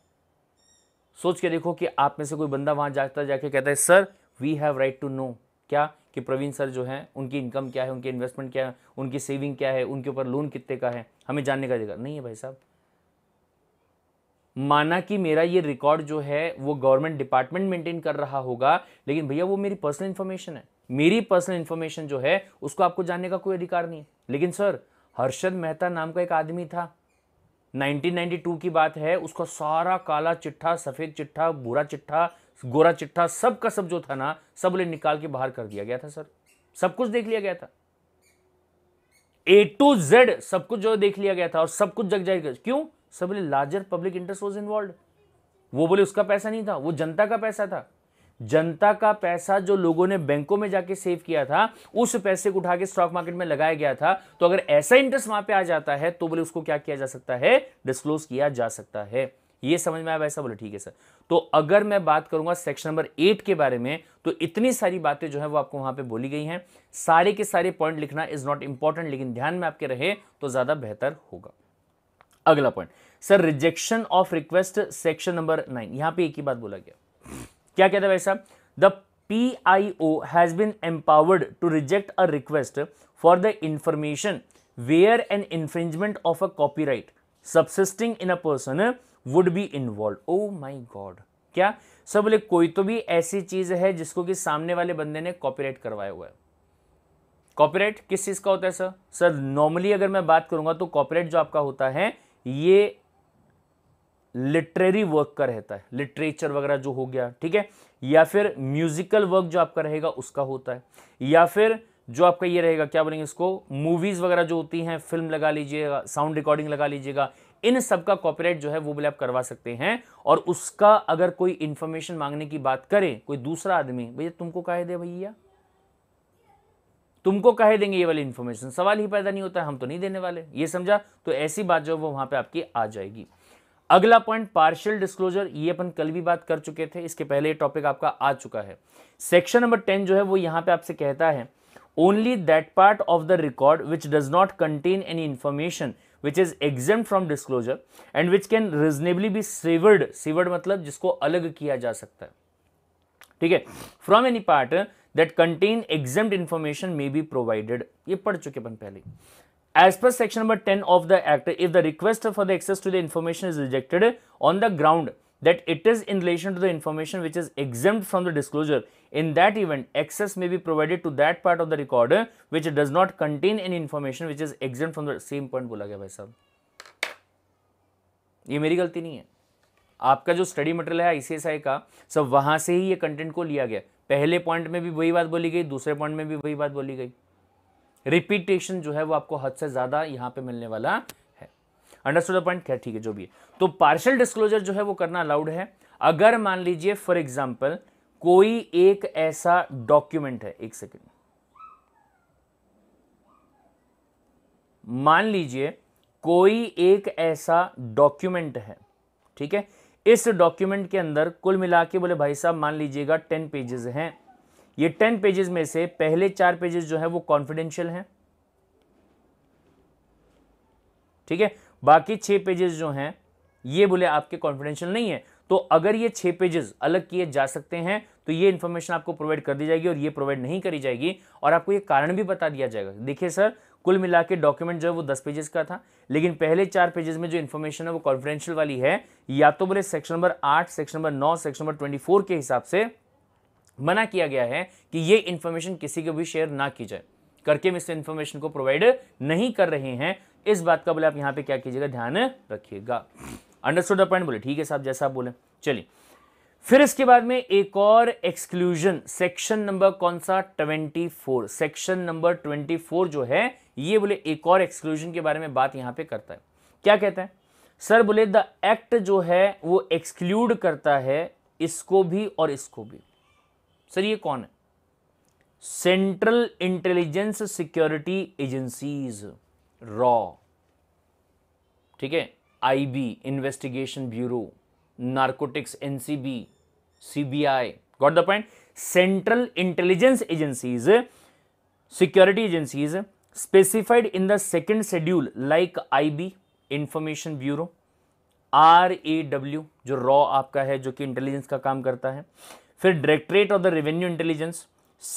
सोच के देखो कि आप में से कोई बंदा वहां जाता जाके कहता है sir we have right to know क्या कि प्रवीण सर जो हैं उनकी इनकम क्या है उनकी इन्वेस्टमेंट क्या है उनकी सेविंग क्या है उनके ऊपर लोन कितने का है हमें जानने का अधिकार नहीं है भाई साहब माना कि मेरा ये रिकॉर्ड जो है वो गवर्नमेंट डिपार्टमेंट मेंटेन कर रहा होगा लेकिन भैया वो मेरी पर्सनल इन्फॉर्मेशन है मेरी पर्सनल इन्फॉर्मेशन जो है उसको आपको जानने का कोई अधिकार नहीं है लेकिन सर हर्षद मेहता नाम का एक आदमी था 1992 की बात है उसका सारा काला चिट्ठा सफ़ेद चिट्ठा बुरा चिट्ठा गोरा चिट्ठा सब का सब जो था ना सब उन्हें निकाल के बाहर कर दिया गया था सर सब कुछ देख लिया गया था ए टू जेड सब कुछ जो देख लिया गया था और सब कुछ जग जाएगा क्यों सब larger public interest was involve वो बोले उसका पैसा नहीं था वो जनता का पैसा था जनता का पैसा जो लोगों ने बैंकों में जाके सेव किया था उस पैसे को उठा के स्टॉक मार्केट में लगाया गया था तो अगर ऐसा इंटरेस्ट वहां पे आ जाता है तो बोले उसको क्या किया जा सकता है डिस्क्लोज किया जा सकता है ये समझ में आया भाई साहब बोले ठीक है सर तो अगर मैं बात करूंगा सेक्शन नंबर एट के बारे में तो इतनी सारी बातें जो है वो आपको वहां पे बोली गई हैं सारे के सारे पॉइंट लिखना इज नॉट इंपॉर्टेंट लेकिन ध्यान में आपके रहे तो ज़्यादा बेहतर होगा अगला point sir rejection of request section number nine यहां पर एक ही बात बोला गया क्या कहता है भाई साहब the P I O has been empowered to reject a request for the information where an infringement of a copyright subsisting in a person would be involve oh my God क्या सब बोले कोई तो भी ऐसी चीज है जिसको कि सामने वाले बंदे ने कॉपीराइट करवाया हुआ है कॉपीराइट किस चीज़ का होता है सर सर नॉर्मली अगर मैं बात करूंगा तो कॉपीराइट जो आपका होता है ये लिटरेरी वर्क का रहता है लिटरेचर वगैरह जो हो गया ठीक है या फिर म्यूजिकल वर्क जो आपका रहेगा उसका होता है या फिर जो आपका ये रहेगा क्या बोलेंगे इसको मूवीज़ वगैरह जो होती हैं फिल्म लगा लीजिएगा साउंड रिकॉर्डिंग लगा लीजिएगा इन सब का कॉपीराइट जो है वो बिल आप करवा सकते हैं और उसका अगर कोई इंफॉर्मेशन मांगने की बात करें कोई दूसरा आदमी भैया तुमको कहे दे भैया तुमको कहे देंगे ये वाली इंफॉर्मेशन सवाल ही पैदा नहीं होता है, हम तो नहीं देने वाले ये समझा तो ऐसी बात जो वो वहां पे आपकी आ जाएगी अगला पॉइंट पार्शियल डिस्क्लोजर ये अपन कल भी बात कर चुके थे इसके पहले टॉपिक आपका आ चुका है सेक्शन नंबर टेन जो है वो यहां पे आपसे कहता है only that part of the record which does not contain any information which is exempt from disclosure and which can reasonably be severed severed मतलब जिसको अलग किया जा सकता है ठीक है from any part that contain exempt information may be provided ये पढ़ as per section number 10 of the act if the request for the access to the information is rejected on the ground that it is in relation to the information which is exempt from the disclosure In that event, access may be provided to that part of the recorder which does not contain any information which is exempt from the same point बोला गया भाई साहब ये मेरी गलती नहीं है आपका जो स्टडी मटेरियल है आईसीएसआई का सब वहाँ से ही ये कंटेंट को लिया गया पहले पॉइंट में भी वही बात बोली गई दूसरे पॉइंट में भी वही बात बोली गई रिपीटेशन जो है वो आपको हद से ज़्यादा यहां पे मिलने वाला है अंडरस्टूड पॉइंट क्या ठीक है जो भी है तो पार्शल डिस्कलोजर जो है वो करना अलाउड है अगर मान लीजिए फॉर एग्जाम्पल कोई एक ऐसा डॉक्यूमेंट है एक सेकेंड मान लीजिए कोई एक ऐसा डॉक्यूमेंट है ठीक है इस डॉक्यूमेंट के अंदर कुल मिला के बोले भाई साहब मान लीजिएगा टेन पेजेस हैं ये टेन पेजेस में से पहले चार पेजेस जो है वो कॉन्फिडेंशियल हैं ठीक है बाकी छह पेजेस जो हैं ये बोले आपके कॉन्फिडेंशियल नहीं है तो अगर ये छह पेजेस अलग किए जा सकते हैं तो ये इन्फॉर्मेशन आपको प्रोवाइड कर दी जाएगी और ये प्रोवाइड नहीं करी जाएगी और आपको ये कारण भी बता दिया जाएगा देखिए सर कुल मिला के डॉक्यूमेंट जो है वो दस पेजेस का था लेकिन पहले चार पेजेस में जो इन्फॉर्मेशन है वो कॉन्फिडेंशियल वाली है या तो बोले सेक्शन नंबर आठ सेक्शन नंबर नौ सेक्शन नंबर ट्वेंटी फोर के हिसाब से मना किया गया है कि ये इन्फॉर्मेशन किसी को भी शेयर ना की जाए करके मिस इन्फॉर्मेशन को प्रोवाइड नहीं कर रहे हैं इस बात का बोले आप यहाँ पे क्या कीजिएगा ध्यान रखिएगा अंडरस्टूड द पॉइंट बोले ठीक है साहब जैसा आप बोले चलिए फिर इसके बाद में एक और एक्सक्लूजन सेक्शन नंबर कौन सा 24 सेक्शन नंबर 24 जो है ये बोले एक और एक्सक्लूजन के बारे में बात यहां पे करता है क्या कहता है सर बोले द एक्ट जो है वो एक्सक्लूड करता है इसको भी और इसको भी सर ये कौन है सेंट्रल इंटेलिजेंस सिक्योरिटी एजेंसीज रॉ ठीक है IB, Investigation Bureau, Narcotics, NCB, CBI. Got the point? Central intelligence agencies, security agencies specified in the second schedule like IB, Information Bureau, RAW, जो रॉ आपका है जो कि इंटेलिजेंस का काम करता है फिर directorate of the revenue intelligence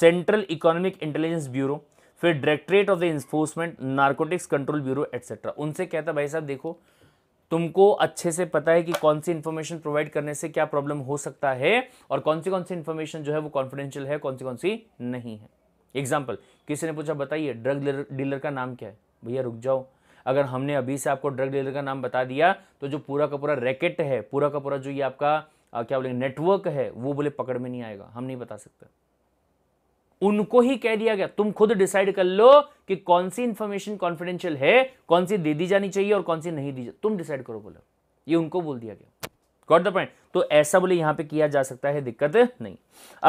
central economic intelligence bureau फिर directorate of the enforcement narcotics control bureau etcetera उनसे कहता भाई साहब देखो तुमको अच्छे से पता है कि कौन सी इन्फॉर्मेशन प्रोवाइड करने से क्या प्रॉब्लम हो सकता है और कौन सी कौन सी इन्फॉर्मेशन जो है वो कॉन्फिडेंशियल है कौन सी कौन सी नहीं है एग्जाम्पल किसी ने पूछा बताइए ड्रग डीलर का नाम क्या है भैया रुक जाओ अगर हमने अभी से आपको ड्रग डीलर का नाम बता दिया तो जो पूरा का पूरा रैकेट है पूरा का पूरा जो ये आपका आ, क्या बोलेंगे नेटवर्क है वो बोले पकड़ में नहीं आएगा हम नहीं बता सकते उनको ही कह दिया गया तुम खुद डिसाइड कर लो कि कौन सी इंफॉर्मेशन कॉन्फिडेंशियल है कौन सी दे दी जानी चाहिए और कौन सी नहीं दी तुम डिसाइड करो बोलो ये उनको बोल दिया गया गॉट द पॉइंट तो ऐसा बोले यहां पे किया जा सकता है दिक्कत नहीं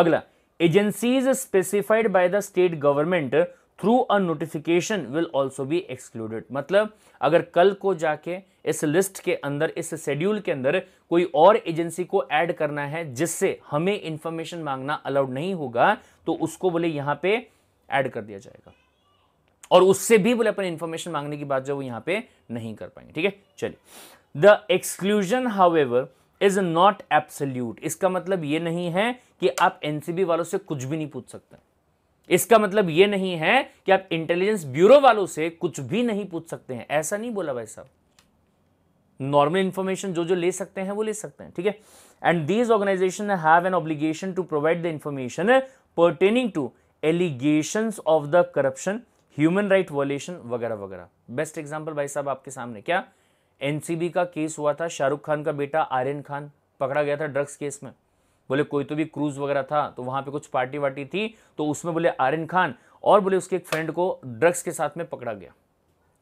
अगला agencies specified by the state government through a notification will also be excluded मतलब अगर कल को जाके इस लिस्ट के अंदर इस शेड्यूल के अंदर कोई और एजेंसी को ऐड करना है जिससे हमें इंफॉर्मेशन मांगना अलाउड नहीं होगा तो उसको बोले यहां पे ऐड कर दिया जाएगा और उससे भी बोले अपन इंफॉर्मेशन मांगने की बात जो यहां पर पे नहीं कर पाएंगे ठीक है चलिए the exclusion how is not absolute इसका मतलब ये नहीं है कि आप एनसीबी वालों से कुछ भी नहीं पूछ सकते इसका मतलब यह नहीं है कि आप इंटेलिजेंस ब्यूरो वालों से कुछ भी नहीं पूछ सकते हैं ऐसा नहीं बोला भाई साहब नॉर्मल इंफॉर्मेशन जो जो ले सकते हैं वो ले सकते हैं ठीक है and these organisation have an obligation to provide the information pertaining to allegation of the corruption human right violation वगैरह वगैरह बेस्ट एग्जाम्पल भाई साहब आपके सामने क्या एनसीबी का केस हुआ था शाहरुख खान का बेटा आर्यन खान पकड़ा गया था ड्रग्स केस में बोले कोई तो भी क्रूज वगैरह था तो वहां पे कुछ पार्टी वार्टी थी तो उसमें बोले आर्यन खान और बोले उसके एक फ्रेंड को ड्रग्स के साथ में पकड़ा गया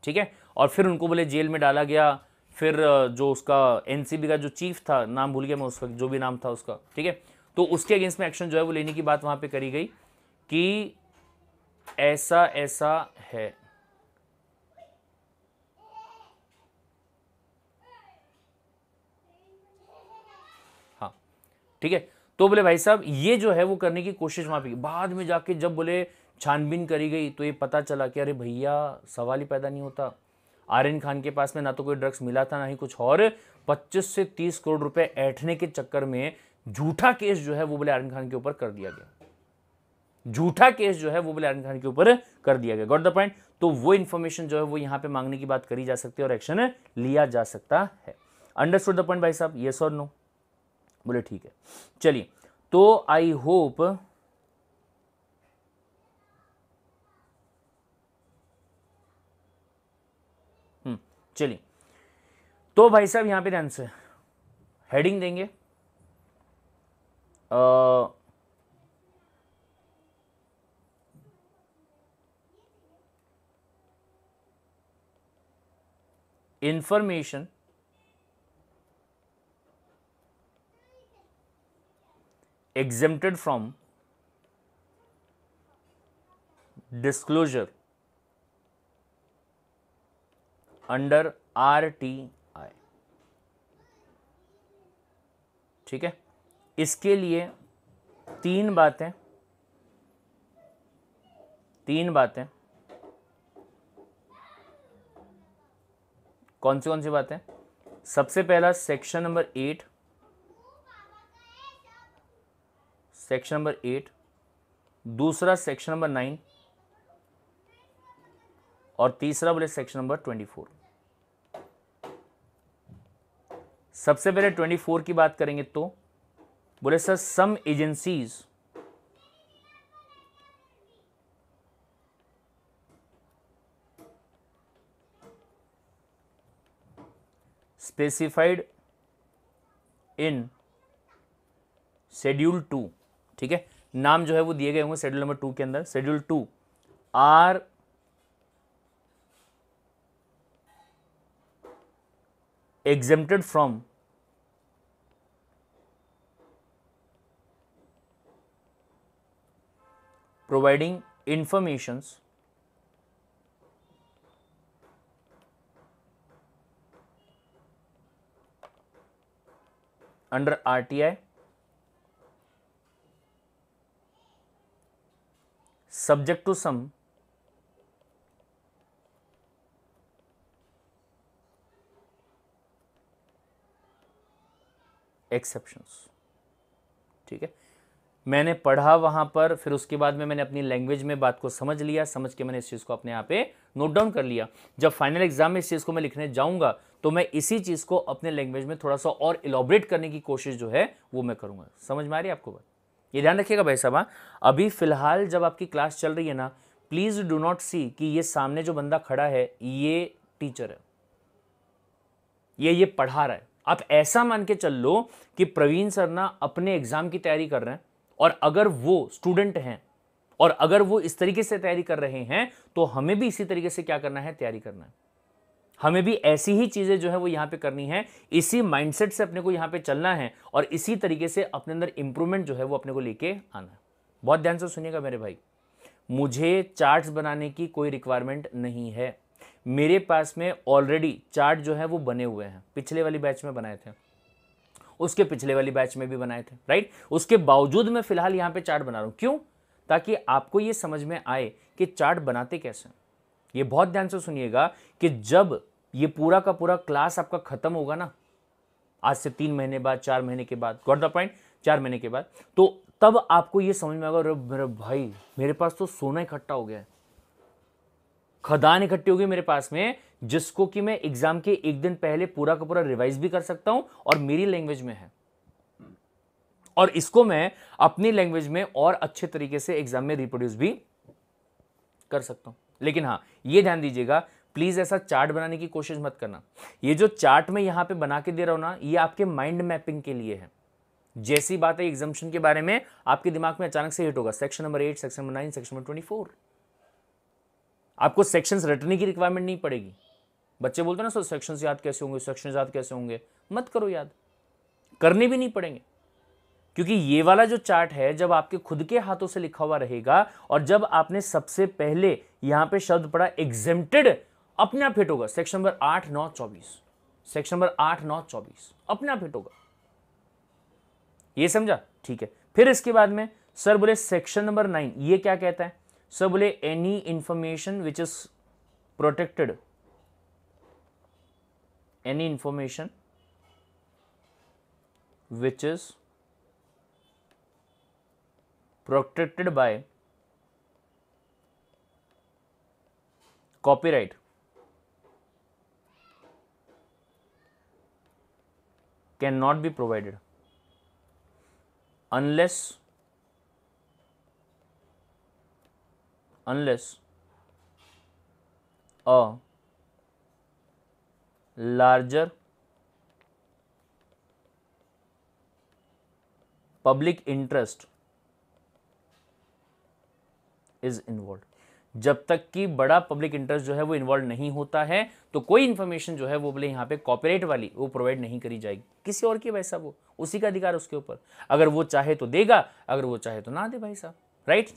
ठीक है और फिर उनको बोले जेल में डाला गया फिर जो उसका एन का जो चीफ था नाम भूल गया मैं उसका जो भी नाम था उसका ठीक है तो उसके अगेंस्ट में एक्शन जो है वो लेने की बात वहां पर करी गई कि ऐसा ऐसा है हाँ ठीक है तो बोले भाई साहब ये जो है वो करने की कोशिश वहाँ पर बाद में जाके जब बोले छानबीन करी गई तो ये पता चला कि अरे भैया सवाल ही पैदा नहीं होता आर्यन खान के पास में ना तो कोई ड्रग्स मिला था ना ही कुछ और 25 से 30 करोड़ रुपए ऐठने के चक्कर में झूठा केस जो है वो बोले आर्यन खान के ऊपर कर दिया गया झूठा केस जो है वो बोले आर्यन खान के ऊपर कर दिया गया गॉट द पॉइंट तो वो इन्फॉर्मेशन जो है वो यहाँ पे मांगने की बात करी जा सकती है और एक्शन लिया जा सकता है अंडरस्टूड द पॉइंट भाई साहब येस और नो बोले ठीक है चलिए तो आई होप हम्म, चलिए तो भाई साहब यहां पे ध्यान से हेडिंग देंगे आ, information exempted from disclosure under RTI ठीक है इसके लिए तीन बातें तीन बातें कौन सी कौन सी बातें सबसे पहला section number eight section number eight दूसरा सेक्शन नंबर नाइन और तीसरा बोले सेक्शन नंबर ट्वेंटी फोर सबसे पहले ट्वेंटी फोर की बात करेंगे तो बोले sir some agencies specified in schedule two ठीक है नाम जो है वो दिए गए होंगे शेड्यूल नंबर टू के अंदर schedule two are exempted from providing informations under RTI subject to some exceptions ठीक है मैंने पढ़ा वहां पर फिर उसके बाद में मैंने अपनी लैंग्वेज में बात को समझ लिया समझ के मैंने इस चीज़ को अपने यहाँ पे नोट डाउन कर लिया जब फाइनल एग्जाम में इस चीज़ को मैं लिखने जाऊंगा तो मैं इसी चीज़ को अपने लैंग्वेज में थोड़ा सा और इलाबरेट करने की कोशिश जो है वो मैं करूंगा समझ में आ रही है आपको बात ये ध्यान रखिएगा भाई साहब हाँ। अभी फ़िलहाल जब आपकी क्लास चल रही है ना प्लीज़ डू नॉट सी कि ये सामने जो बंदा खड़ा है ये टीचर है ये ये पढ़ा रहा है आप ऐसा मान के चल लो कि प्रवीण सर ना अपने एग्ज़ाम की तैयारी कर रहे हैं और अगर वो स्टूडेंट हैं और अगर वो इस तरीके से तैयारी कर रहे हैं तो हमें भी इसी तरीके से क्या करना है तैयारी करना है हमें भी ऐसी ही चीज़ें जो है वो यहाँ पे करनी है इसी माइंडसेट से अपने को यहाँ पे चलना है और इसी तरीके से अपने अंदर इम्प्रूवमेंट जो है वो अपने को लेके आना है बहुत ध्यान से सुनिएगा मेरे भाई मुझे चार्ट बनाने की कोई रिक्वायरमेंट नहीं है मेरे पास में ऑलरेडी चार्ट जो है वो बने हुए हैं पिछले वाली बैच में बनाए थे उसके पिछले वाली बैच में भी बनाए थे राइट उसके बावजूद मैं फिलहाल यहाँ पे चार्ट बना रहा हूँ क्यों ताकि आपको ये समझ में आए कि चार्ट बनाते कैसे ये बहुत ध्यान से सुनिएगा कि जब ये पूरा का पूरा क्लास आपका ख़त्म होगा ना आज से तीन महीने बाद चार महीने के बाद गॉट द पॉइंट चार महीने के बाद तो तब आपको ये समझ में आएगा अरे मेरा भाई मेरे पास तो सोना इकट्ठा हो गया है खदान इकट्ठी होगी मेरे पास में जिसको कि मैं एग्जाम के एक दिन पहले पूरा का पूरा रिवाइज भी कर सकता हूं और मेरी लैंग्वेज में है और इसको मैं अपनी लैंग्वेज में और अच्छे तरीके से एग्जाम में रिप्रोड्यूस भी कर सकता हूं लेकिन हाँ ये ध्यान दीजिएगा प्लीज़ ऐसा चार्ट बनाने की कोशिश मत करना ये जो चार्ट में यहां पे बना के दे रहा हूं ना ये आपके माइंड मैपिंग के लिए है जैसी बात है एग्जामेशन के बारे में आपके दिमाग में अचानक से हिट होगा section number eight section number nine section number twenty four आपको सेक्शन रटने की रिक्वायरमेंट नहीं पड़ेगी बच्चे बोलते ना सर सेक्शन याद कैसे होंगे सेक्शन याद कैसे होंगे मत करो याद करने भी नहीं पड़ेंगे क्योंकि ये वाला जो चार्ट है जब आपके खुद के हाथों से लिखा हुआ रहेगा और जब आपने सबसे पहले यहां पे शब्द पढ़ा एग्जेम्प्टेड अपने आप फिट होगा सेक्शन नंबर आठ नौ चौबीस सेक्शन नंबर आठ नौ चौबीस अपने आप हिट होगा ये समझा ठीक है फिर इसके बाद में सर बोले सेक्शन नंबर नाइन ये क्या कहता है सर बोले any information which is protected any information which is protected by copyright cannot be provided unless unless a larger public interest is involved. जब तक कि बड़ा पब्लिक इंटरेस्ट जो है वो इन्वॉल्व नहीं होता है तो कोई इन्फॉर्मेशन जो है वो बोले यहाँ पे कॉपरेट वाली वो प्रोवाइड नहीं करी जाएगी किसी और की भाई साहब वो उसी का अधिकार उसके ऊपर अगर वो चाहे तो देगा अगर वो चाहे तो ना दे भाई साहब राइट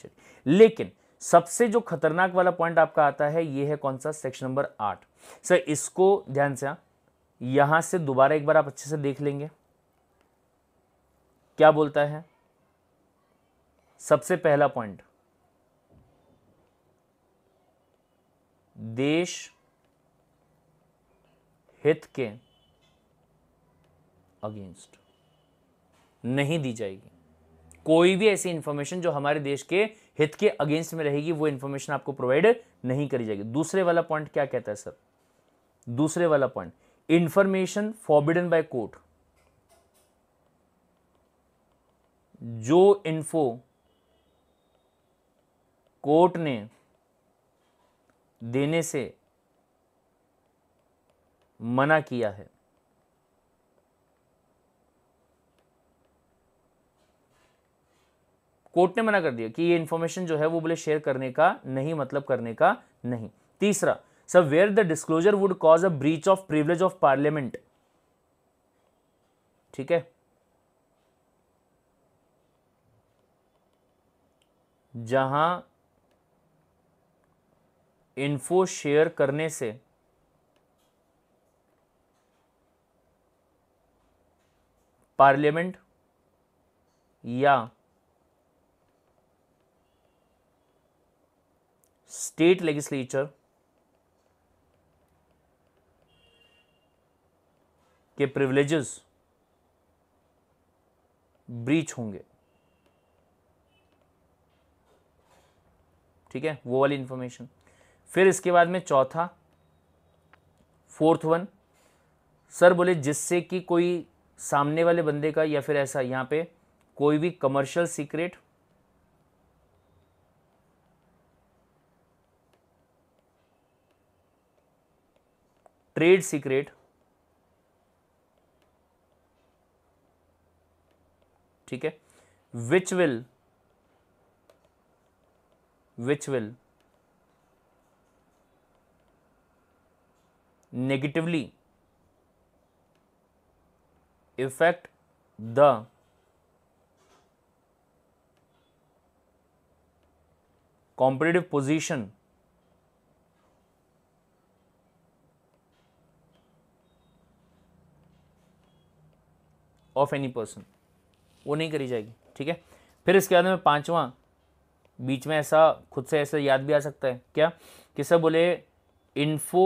लेकिन सबसे जो खतरनाक वाला पॉइंट आपका आता है ये है कौन सा सेक्शन नंबर आठ सर इसको ध्यान से हाँ, यहां से दोबारा एक बार आप अच्छे से देख लेंगे क्या बोलता है सबसे पहला पॉइंट देश हित के अगेंस्ट नहीं दी जाएगी कोई भी ऐसी इंफॉर्मेशन जो हमारे देश के हित के अगेंस्ट में रहेगी वो इंफॉर्मेशन आपको प्रोवाइड नहीं करी जाएगी दूसरे वाला पॉइंट क्या कहता है सर दूसरे वाला point information forbidden by court जो इन्फो कोर्ट ने देने से मना किया है कोर्ट ने मना कर दिया कि ये इंफॉर्मेशन जो है वो बोले शेयर करने का नहीं मतलब करने का नहीं तीसरा sir where the disclosure would cause a breach of privilege of parliament ठीक है जहां इन्फो शेयर करने से पार्लियामेंट या स्टेट लेजिस्लेचर के प्रिविलेजेस ब्रीच होंगे ठीक है वो वाली इंफॉर्मेशन फिर इसके बाद में चौथा फोर्थ वन सर बोले जिससे कि कोई सामने वाले बंदे का या फिर ऐसा यहां पे कोई भी कमर्शियल सीक्रेट ट्रेड सीक्रेट ठीक है which will which will negatively affect the competitive position of any person वो नहीं करी जाएगी ठीक है फिर इसके बाद में पांचवा बीच में ऐसा खुद से ऐसा याद भी आ सकता है क्या कि सब बोले info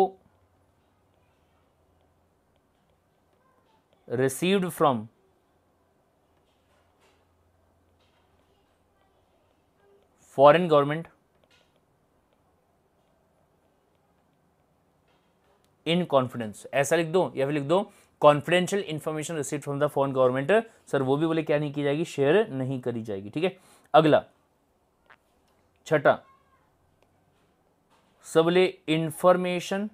received from foreign government in confidence ऐसा लिख दो या फिर लिख दो confidential information receive from the foreign government sir वो भी बोले क्या नहीं की जाएगी शेयर नहीं करी जाएगी ठीक है अगला छठा सबले information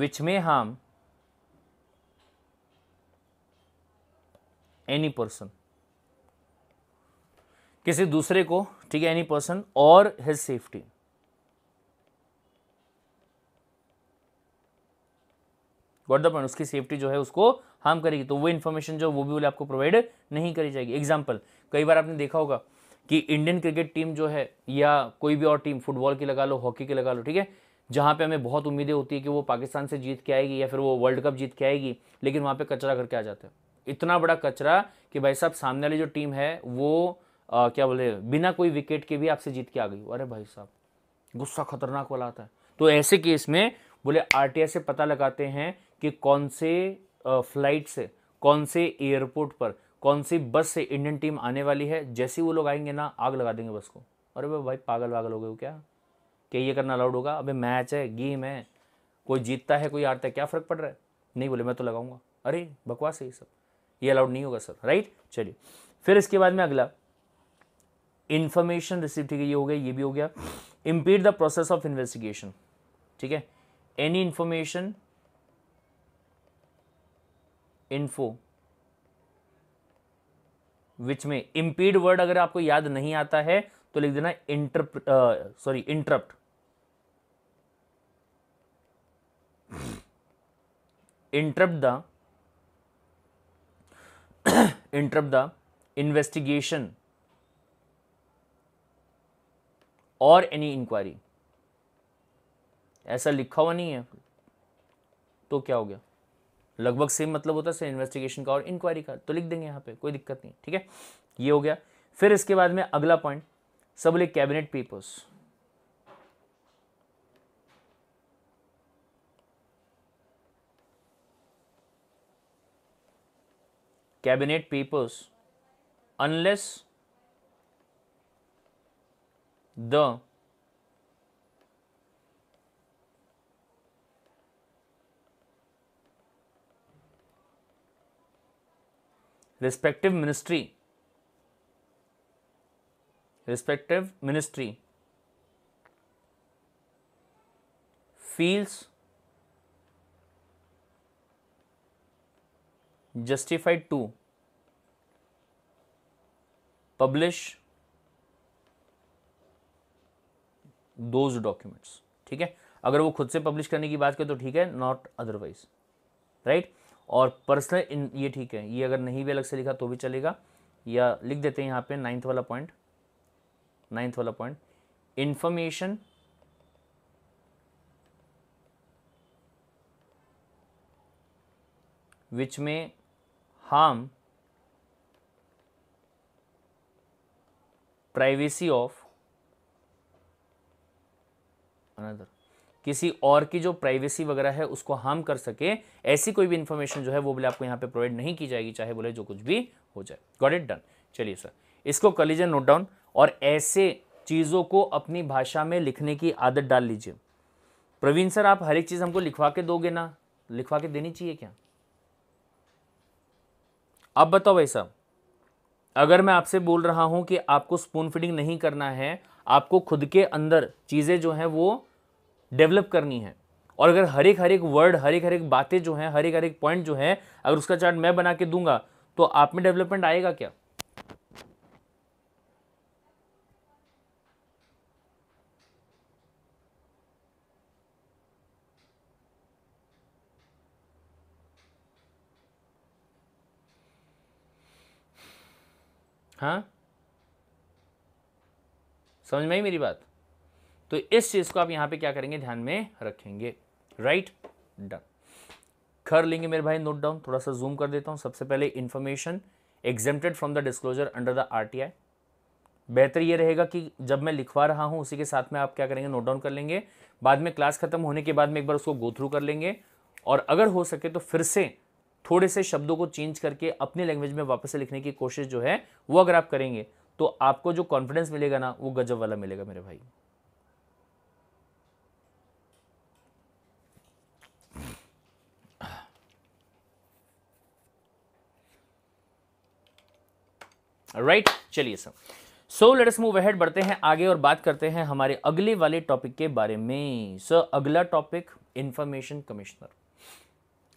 which may harm any person किसी दूसरे को ठीक है एनी पर्सन और his safety what the point उसकी सेफ्टी जो है उसको हार्म करेगी तो वो इंफॉर्मेशन जो वो भी बोले आपको प्रोवाइड नहीं करी जाएगी एग्जाम्पल कई बार आपने देखा होगा कि इंडियन क्रिकेट टीम जो है या कोई भी और टीम फुटबॉल की लगा लो हॉकी की लगा लो ठीक है जहाँ पे हमें बहुत उम्मीदें होती है कि वो पाकिस्तान से जीत के आएगी या फिर वो वर्ल्ड कप जीत के आएगी लेकिन वहाँ पे कचरा करके आ जाता है इतना बड़ा कचरा कि भाई साहब सामने वाली जो टीम है वो आ, क्या बोले बिना कोई विकेट के भी आपसे जीत के आ गई अरे भाई साहब गुस्सा खतरनाक वाला आता है तो ऐसे केस में बोले आर से पता लगाते हैं कि कौन से फ्लाइट से कौन से एयरपोर्ट पर कौन सी बस से इंडियन टीम आने वाली है जैसे वो लोग आएंगे ना आग लगा देंगे बस को अरे भाई पागल वागल हो गए क्या कि ये करना अलाउड होगा अबे मैच है गेम है कोई जीतता है कोई हारता है क्या फ़र्क पड़ रहा है नहीं बोले मैं तो लगाऊंगा अरे बकवास है ये सब ये अलाउड नहीं होगा सर राइट चलिए फिर इसके बाद में अगला इंफॉर्मेशन रिसीव ठीक है ये हो गया ये भी हो गया impede the process of investigation ठीक है एनी इन्फॉर्मेशन इन्फो विच में इम्पीड वर्ड अगर आपको याद नहीं आता है तो लिख देना inter sorry interrupt interrupt the interrupt the investigation और एनी इंक्वायरी ऐसा लिखा हुआ नहीं है तो क्या हो गया लगभग सेम मतलब होता है सर इन्वेस्टिगेशन का और इंक्वायरी का तो लिख देंगे यहां पे कोई दिक्कत नहीं ठीक है ये हो गया फिर इसके बाद में अगला पॉइंट सब लिख cabinet papers cabinet papers unless the respective ministry respective ministry feels justified to publish those documents ठीक है अगर वो खुद से पब्लिश करने की बात करें तो ठीक है नॉट अदरवाइज राइट और पर्सनल ये ठीक है ये अगर नहीं भी अलग से लिखा तो भी चलेगा या लिख देते हैं यहाँ पे नाइन्थ वाला पॉइंट नाइन्थ वाला point information which may harm privacy of another किसी और की जो प्राइवेसी वगैरह है उसको हार्म कर सके ऐसी कोई भी इंफॉर्मेशन जो है वो बोले आपको यहाँ पे प्रोवाइड नहीं की जाएगी चाहे बोले जो कुछ भी हो जाए गॉट इट डन चलिए सर इसको कर लीजिए नोट डाउन और ऐसे चीज़ों को अपनी भाषा में लिखने की आदत डाल लीजिए प्रवीण सर आप हर एक चीज़ हमको लिखवा के दोगे ना लिखवा के देनी चाहिए क्या अब बताओ भाई साहब अगर मैं आपसे बोल रहा हूँ कि आपको स्पून फीडिंग नहीं करना है आपको खुद के अंदर चीज़ें जो हैं वो डेवलप करनी है और अगर हर एक हर एक वर्ड हर एक हर एक बातें जो हैं हर एक हर एक पॉइंट जो है अगर उसका चार्ट मैं बना के दूंगा तो आप में डेवलपमेंट आएगा क्या हाँ समझ में आई मेरी बात तो इस चीज को आप यहां पे क्या करेंगे ध्यान में रखेंगे राइट डन कर लेंगे मेरे भाई नोट डाउन थोड़ा सा जूम कर देता हूं सबसे पहले information exempted from the disclosure under the RTI बेहतर ये रहेगा कि जब मैं लिखवा रहा हूं उसी के साथ में आप क्या करेंगे नोट डाउन कर लेंगे बाद में क्लास खत्म होने के बाद में एक बार उसको गो थ्रू कर लेंगे और अगर हो सके तो फिर से थोड़े से शब्दों को चेंज करके अपने लैंग्वेज में वापस से लिखने की कोशिश जो है वो अगर आप करेंगे तो आपको जो कॉन्फिडेंस मिलेगा ना वो गजब वाला मिलेगा मेरे भाई राइट right, चलिए sir so let's move ahead बढ़ते हैं आगे और बात करते हैं हमारे अगले वाले टॉपिक के बारे में सर so, अगला टॉपिक इंफॉर्मेशन कमिश्नर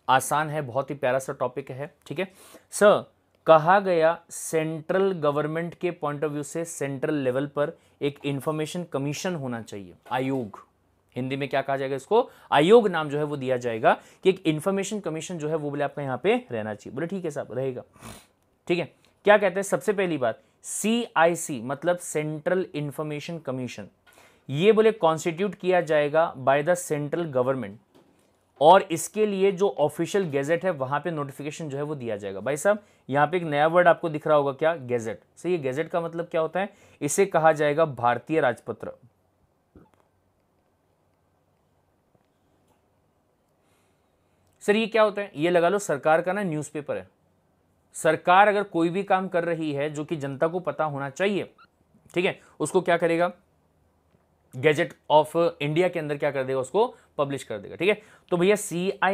आसान है बहुत ही प्यारा सा टॉपिक है ठीक है सर कहा गया सेंट्रल गवर्नमेंट के पॉइंट ऑफ व्यू से सेंट्रल लेवल पर एक इंफॉर्मेशन कमीशन होना चाहिए आयोग हिंदी में क्या कहा जाएगा इसको आयोग नाम जो है वो दिया जाएगा कि एक इन्फॉर्मेशन कमीशन जो है वो बोले आपका यहाँ पे रहना चाहिए बोले ठीक है साहब रहेगा ठीक है क्या कहते हैं सबसे पहली बात सी मतलब सेंट्रल इंफॉर्मेशन कमीशन ये बोले कॉन्स्टिट्यूट किया जाएगा बाय द सेंट्रल गवर्नमेंट और इसके लिए जो ऑफिशियल गेजेट है वहां पे नोटिफिकेशन जो है वो दिया जाएगा भाई साहब यहाँ पे एक नया वर्ड आपको दिख रहा होगा क्या गेजेट सही ये गैजेट का मतलब क्या होता है इसे कहा जाएगा भारतीय राजपत्र सर ये क्या होता है ये लगा लो सरकार का ना न्यूज़पेपर है सरकार अगर कोई भी काम कर रही है जो कि जनता को पता होना चाहिए ठीक है उसको क्या करेगा गैजेट ऑफ इंडिया के अंदर क्या कर देगा उसको पब्लिश कर देगा ठीक है तो भैया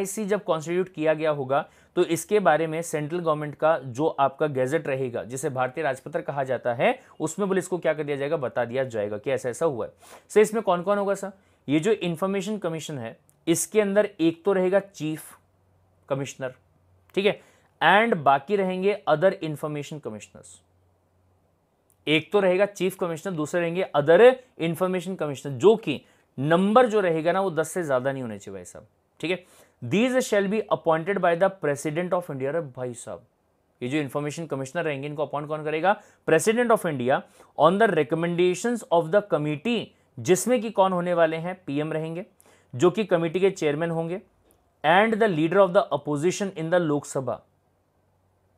सी जब कॉन्स्टिट्यूट किया गया होगा तो इसके बारे में सेंट्रल गवर्नमेंट का जो आपका गैजेट रहेगा जिसे भारतीय राजपत्र कहा जाता है उसमें बोले इसको क्या कर दिया जाएगा बता दिया जाएगा कि ऐसा ऐसा हुआ है सर इसमें कौन कौन होगा सर ये जो इंफॉर्मेशन कमीशन है इसके अंदर एक तो रहेगा चीफ कमिश्नर ठीक है एंड बाकी रहेंगे अदर इंफॉर्मेशन कमिश्नर्स एक तो रहेगा चीफ कमिश्नर दूसरे रहेंगे अदर इंफॉर्मेशन कमिश्नर जो कि नंबर जो रहेगा ना वो दस से ज़्यादा नहीं होने चाहिए भाई साहब ठीक है these shall be appointed by the president of India अरे भाई साहब ये जो इन्फॉर्मेशन कमिश्नर रहेंगे इनको अपॉइंट कौन करेगा president of India on the recommendation of the committee जिसमें कि कौन होने वाले हैं पीएम रहेंगे जो कि कमेटी के चेयरमैन होंगे and the leader of the opposition in the Lok Sabha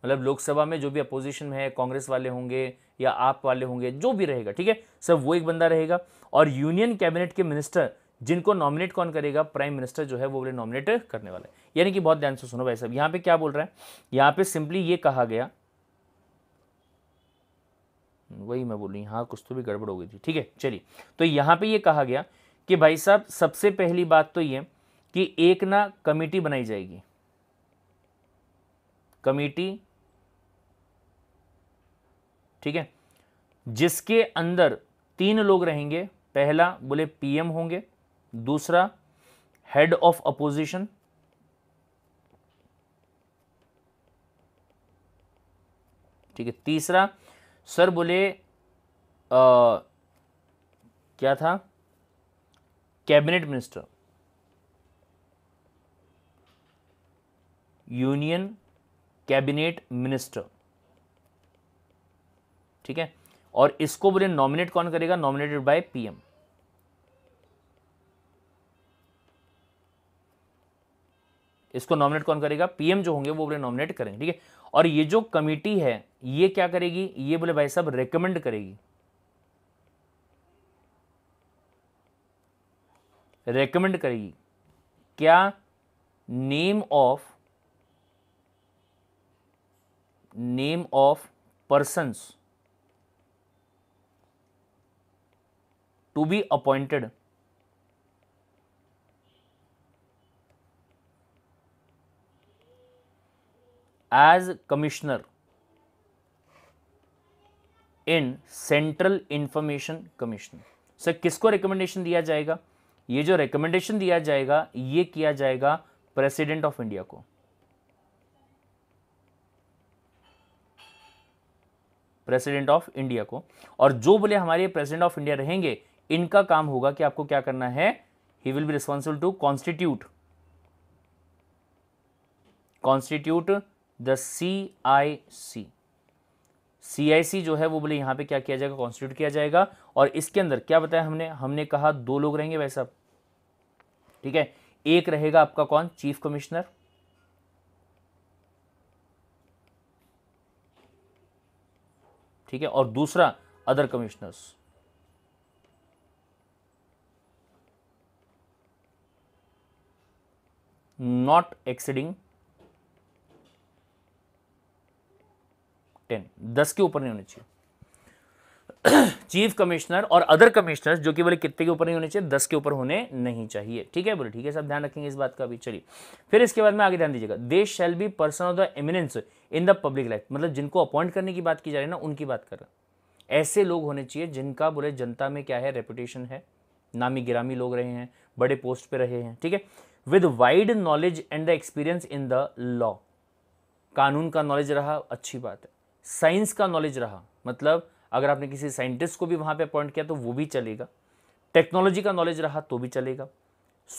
मतलब लोकसभा में जो भी अपोजिशन है कांग्रेस वाले होंगे या आप वाले होंगे जो भी रहेगा ठीक है सब वो एक बंदा रहेगा और यूनियन कैबिनेट के मिनिस्टर जिनको नॉमिनेट कौन करेगा प्राइम मिनिस्टर जो है वो बोले नॉमिनेट करने वाले यानी कि बहुत ध्यान से सुनो भाई साहब यहां पे क्या बोल रहा है यहां पे सिंपली ये कहा गया वही मैं बोल रही हाँ कुछ तो भी गड़बड़ हो गई थी ठीक है चलिए तो यहां पे ये कहा गया कि भाई साहब सबसे पहली बात तो ये कि एक ना कमेटी बनाई जाएगी कमेटी ठीक है जिसके अंदर तीन लोग रहेंगे पहला बोले पीएम होंगे दूसरा हेड ऑफ अपोजिशन ठीक है तीसरा सर बोले आ, क्या था cabinet minister union cabinet minister ठीक है और इसको बोले नॉमिनेट कौन करेगा नॉमिनेटेड बाय पीएम इसको नॉमिनेट कौन करेगा पीएम जो होंगे वो बोले नॉमिनेट करेंगे ठीक है और ये जो कमेटी है ये क्या करेगी ये बोले भाई साहब रिकमेंड करेगी रेकमेंड करेगी क्या name of name of persons to be appointed as commissioner in central information commission sir किसको रिकमेंडेशन दिया जाएगा ये जो रिकमेंडेशन दिया जाएगा ये किया जाएगा प्रेसिडेंट ऑफ इंडिया को प्रेसिडेंट ऑफ इंडिया को और जो बोले हमारे प्रेसिडेंट ऑफ इंडिया रहेंगे इनका काम होगा कि आपको क्या करना है he will be responsible to constitute constitute the C I C C I C जो है वो बोले यहां पे क्या किया जाएगा कॉन्स्टिट्यूट किया जाएगा और इसके अंदर क्या बताया हमने हमने कहा दो लोग रहेंगे भाई साहब ठीक है एक रहेगा आपका कौन चीफ कमिश्नर ठीक है और दूसरा अदर कमिश्नर्स not exceeding 10 दस के ऊपर नहीं होने चाहिए चीफ कमिश्नर और अदर कमिश्नर जो कि बोले कितने के ऊपर नहीं होने चाहिए दस के ऊपर होने नहीं चाहिए ठीक है बोले ठीक है सब ध्यान रखेंगे इस बात का भी चलिए फिर इसके बाद में आगे ध्यान दीजिएगा देश shall be person of the eminence in the public life मतलब जिनको अपॉइंट करने की बात की जा रही है ना उनकी बात कर रहा ऐसे लोग होने चाहिए जिनका बोले जनता में क्या है रेपुटेशन है नामी गिरामी लोग रहे हैं बड़े पोस्ट पर रहे हैं ठीक है with wide knowledge and the experience in the law कानून का नॉलेज रहा अच्छी बात है साइंस का नॉलेज रहा मतलब अगर आपने किसी साइंटिस्ट को भी वहाँ पे अपॉइंट किया तो वो भी चलेगा टेक्नोलॉजी का नॉलेज रहा तो भी चलेगा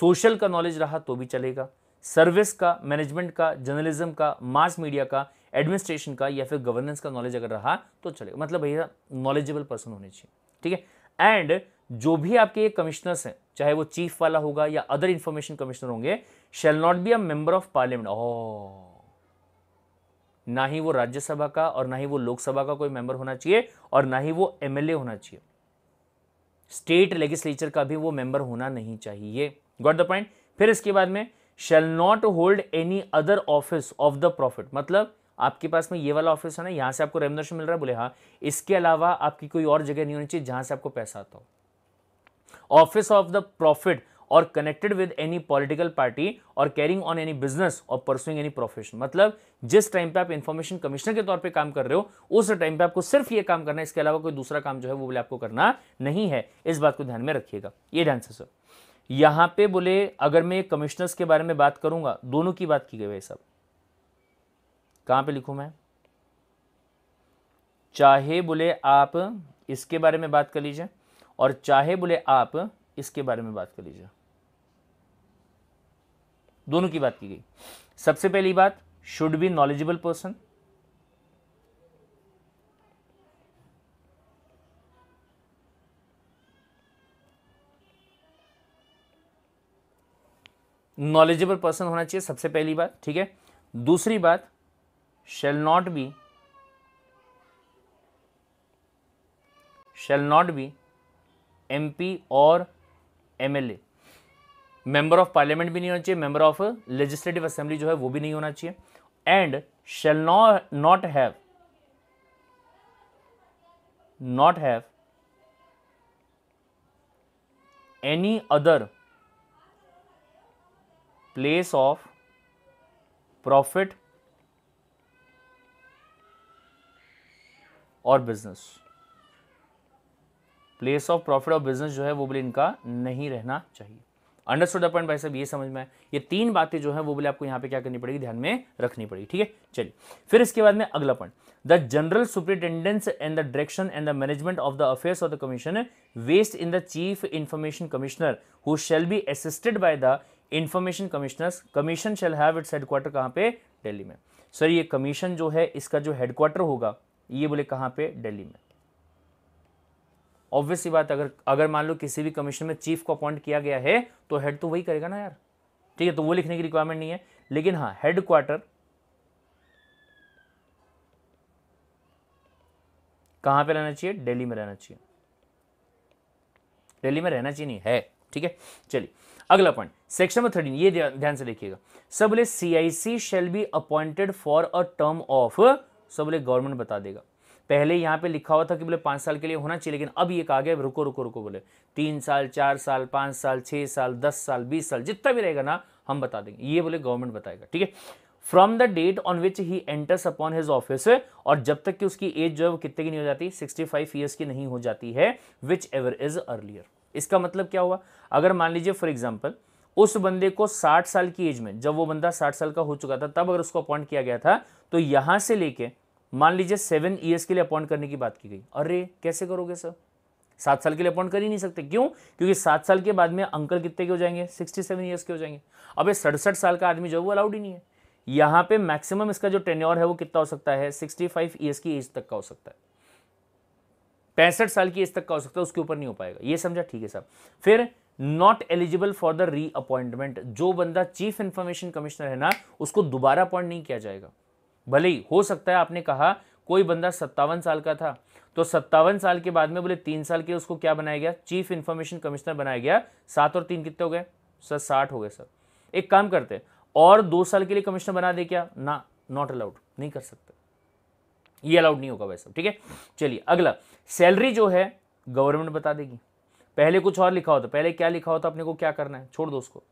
सोशल का नॉलेज रहा तो भी चलेगा सर्विस का मैनेजमेंट का जर्नलिज्म का मास मीडिया का एडमिनिस्ट्रेशन का या फिर गवर्नेंस का नॉलेज अगर रहा तो चलेगा मतलब भैया नॉलेजेबल पर्सन होने चाहिए ठीक है एंड जो भी आपके ये कमिश्नर्स हैं चाहे वो चीफ वाला होगा या अदर इंफॉर्मेशन कमिश्नर होंगे shall not be a member of parliament ओ ना ही वो राज्यसभा का और ना ही वो लोकसभा का कोई मेंबर होना चाहिए और ना ही वो एमएलए होना चाहिए स्टेट लेजिस्लेचर का भी वो मेंबर होना नहीं चाहिए गॉट द पॉइंट फिर इसके बाद में shall not hold any other office of the profit मतलब आपके पास में ये वाला ऑफिस है ना यहां से आपको रेमदर्शन मिल रहा है बोले हाँ इसके अलावा आपकी कोई और जगह नहीं होनी चाहिए जहां से आपको पैसा आता हो office of the profit or connected with any political party or carrying on any business or pursuing any profession मतलब जिस टाइम पे आप इंफॉर्मेशन कमिश्नर के तौर पे काम कर रहे हो उस टाइम पे आपको सिर्फ ये काम करना है इसके अलावा कोई दूसरा काम जो है वो बोले आपको करना नहीं है इस बात को ध्यान में रखिएगा ये ध्यान से सर यहां पे बोले अगर मैं कमिश्नर्स के बारे में बात करूंगा दोनों की बात की गई भाई साहब कहां पे लिखू मैं चाहे बोले आप इसके बारे में बात कर लीजिए और चाहे बोले आप इसके बारे में बात कर लीजिए दोनों की बात की गई सबसे पहली बात should be knowledgeable person knowledgeable person होना चाहिए सबसे पहली बात ठीक है दूसरी बात shall not be shall not be MP और एमएलए मेंबर ऑफ पार्लियामेंट भी नहीं होना चाहिए मेंबर ऑफ लेजिस्लेटिव असेंबली जो है वो भी नहीं होना चाहिए and shall not have not have any other place of profit or business place of profit of business जो है वो बोले इनका नहीं रहना चाहिए अंडरस्टूड पॉइंट भाई साहब ये समझ में आए ये तीन बातें जो है वो बोले आपको यहाँ पे क्या करनी पड़ेगी ध्यान में रखनी पड़ेगी ठीक है चलिए फिर इसके बाद में अगला point the general superintendence and the direction and the management of the affairs of the commission vest in the chief information commissioner who shall be assisted by the information commissioner commission shall have its headquarter कहाँ पे daily में sir ये commission जो है इसका जो headquarter होगा ये बोले कहाँ पे डेली में ऑब्वियसली बात अगर अगर मान लो किसी भी कमीशन में चीफ को अपॉइंट किया गया है तो हेड तो वही करेगा ना यार ठीक है तो वो लिखने की रिक्वायरमेंट नहीं है लेकिन हाँ हेड क्वार्टर कहाँ पे रहना चाहिए दिल्ली में रहना चाहिए दिल्ली में रहना चाहिए नहीं है ठीक है चलिए अगला पॉइंट सेक्शन नंबर थर्टीन ये ध्यान से देखिएगा सब बोले C I C shall be appointed for a term of सब बोले गवर्नमेंट बता देगा पहले यहाँ पे लिखा हुआ था कि बोले पाँच साल के लिए होना चाहिए लेकिन अब ये कहा गया रुको रुको रुको बोले तीन साल चार साल पाँच साल छः साल दस साल बीस साल जितना भी रहेगा ना हम बता देंगे ये बोले गवर्नमेंट बताएगा ठीक है from the date on which he enters upon his office और जब तक कि उसकी एज जो है वो कितने की नहीं हो जाती सिक्सटी फाइव ईयर्स की नहीं हो जाती है विच एवर इज अर्लियर इसका मतलब क्या हुआ अगर मान लीजिए फॉर एग्जाम्पल उस बंदे को 60 साल की एज में जब वो बंदा 60 साल का हो चुका था तब अगर उसको अपॉइंट किया गया था तो यहां से लेके मान लीजिए सेवन ईयर्स के लिए अपॉइंट करने की बात की गई अरे कैसे करोगे सर सात साल के लिए अपॉइंट कर ही नहीं सकते क्यों क्योंकि सात साल के बाद में अंकल कितने के हो जाएंगे सिक्सटी सेवन ईयर्स के हो जाएंगे अब ये सड़सठ साल का आदमी जो है वो अलाउड ही नहीं है यहाँ पे मैक्सिमम इसका जो टेन्योर है वो कितना हो सकता है सिक्सटी फाइव ईयर्स की एज तक का हो सकता है पैंसठ साल की एज तक का हो सकता है उसके ऊपर नहीं हो पाएगा ये समझा ठीक है साहब फिर not eligible for the reappointment जो बंदा चीफ इंफॉर्मेशन कमिश्नर है ना उसको दोबारा अपॉइंट नहीं किया जाएगा भले ही हो सकता है आपने कहा कोई बंदा सत्तावन साल का था तो सत्तावन साल के बाद में बोले तीन साल के उसको क्या बनाया गया चीफ इंफॉर्मेशन कमिश्नर बनाया गया सात और तीन कितने हो गए सर साठ हो गए सर एक काम करते और दो साल के लिए कमिश्नर बना दे क्या ना नॉट अलाउड नहीं कर सकते ये अलाउड नहीं होगा वैसा ठीक है चलिए अगला सैलरी जो है गवर्नमेंट बता देगी पहले कुछ और लिखा होता पहले क्या लिखा होता अपने को क्या करना है छोड़ दो उसको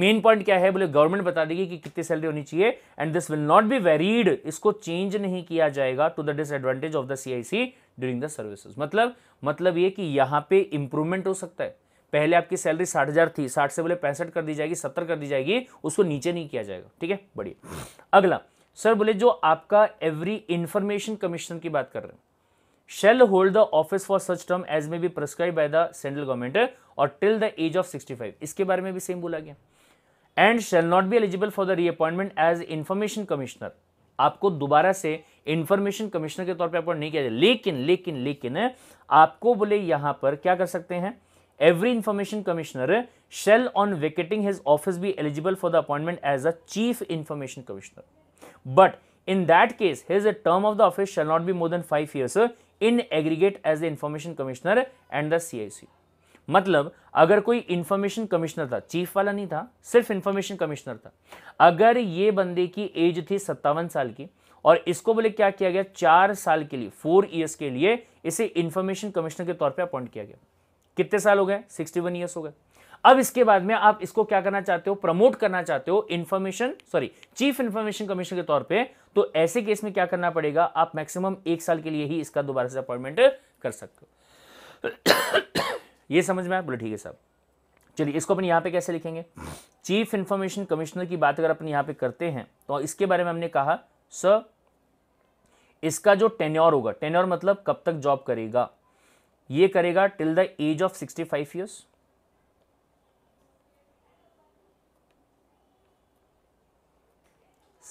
मेन पॉइंट क्या है बोले गवर्नमेंट बता देगी कि कितनी सैलरी होनी चाहिए and this will not be varied इसको चेंज नहीं किया जाएगा to the disadvantage of the C during the services मतलब मतलब ये कि यहाँ पे इंप्रूवमेंट हो सकता है पहले आपकी सैलरी साठ हज़ार थी साठ से बोले पैंसठ कर दी जाएगी सत्तर कर दी जाएगी उसको नीचे नहीं किया जाएगा ठीक है बढ़िया अगला सर बोले जो आपका एवरी इंफॉर्मेशन कमीशन की बात कर रहे हैं shall hold the office for such term as may be prescribe by the central government or till the age of 65 इसके बारे में भी सेम बोला गया and shall not be eligible for the reappointment as information commissioner आपको दोबारा से information commissioner के तौर पर अपॉइंट नहीं किया जाए लेकिन लेकिन लेकिन आपको बोले यहां पर क्या कर सकते हैं every information commissioner shall on vacating his office be eligible for the appointment as a chief information commissioner but in that case his term of the office shall not be more than five years in aggregate as the information commissioner and the C I C मतलब अगर कोई information commissioner था chief वाला नहीं था सिर्फ information commissioner था अगर ये बंदे की एज थी सत्तावन साल की और इसको बोले क्या किया गया चार साल के लिए फोर ईयर्स के लिए इसे इंफॉर्मेशन कमिश्नर के तौर पे अपॉइंट किया गया कितने साल हो गए सिक्सटी वन ईयर्स हो गए अब इसके बाद में आप इसको क्या करना चाहते हो प्रमोट करना चाहते हो information sorry chief information commissioner के तौर पे तो ऐसे केस में क्या करना पड़ेगा आप मैक्सिमम एक साल के लिए ही इसका दोबारा से अपॉइंटमेंट कर सकते हो ये समझ में आया बोले ठीक है सब चलिए इसको अपन यहाँ पे कैसे लिखेंगे चीफ इंफॉर्मेशन कमिश्नर की बात अगर अपन यहाँ पे करते हैं तो इसके बारे में हमने कहा सर इसका जो टेन्योर होगा टेन्योर मतलब कब तक जॉब करेगा ये करेगा till the age of sixty five years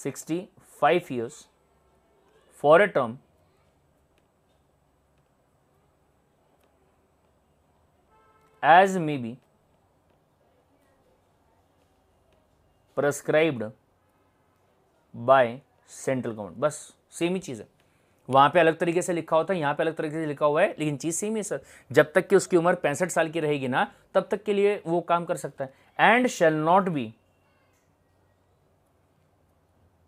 sixty five years for a term as may be prescribed by central government बस सेम ही चीज़ है वहाँ पे अलग तरीके से लिखा होता है यहाँ पे अलग तरीके से लिखा हुआ है लेकिन चीज़ सेम ही सर जब तक कि उसकी उम्र पैंसठ साल की रहेगी ना तब तक के लिए वो काम कर सकता है and shall not be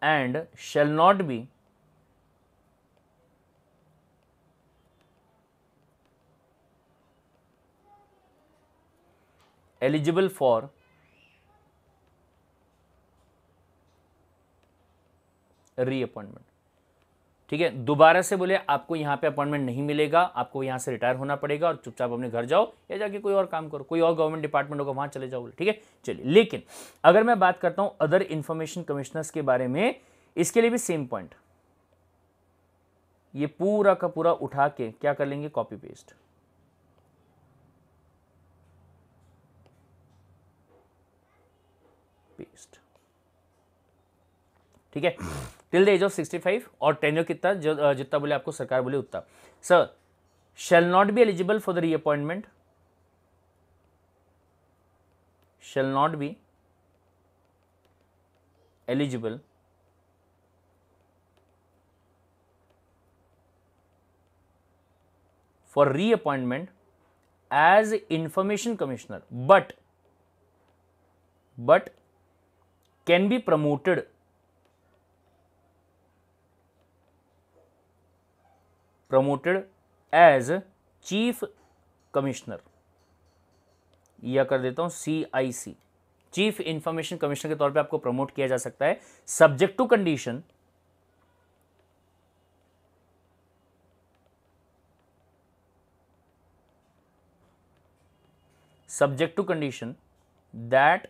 and shall not be eligible for reappointment ठीक है दोबारा से बोले आपको यहां पे अपॉइंटमेंट नहीं मिलेगा आपको यहां से रिटायर होना पड़ेगा और चुपचाप अपने घर जाओ या जाके कोई और काम करो कोई और गवर्नमेंट डिपार्टमेंट होगा वहां चले जाओ ठीक है चलिए लेकिन अगर मैं बात करता हूं अदर इंफॉर्मेशन कमिश्नर्स के बारे में इसके लिए भी सेम पॉइंट ये पूरा का पूरा उठा के क्या कर लेंगे कॉपी पेस्ट ठीक है till the age of sixty five और टेन्योर कितना जितना बोले आपको सरकार बोले उतना sir shall not be eligible for the reappointment shall not be eligible for reappointment as information commissioner but but can be promoted promoted as chief commissioner या कर देता हूं C I C chief information commissioner के तौर पे आपको promote किया जा सकता है subject to condition subject to condition that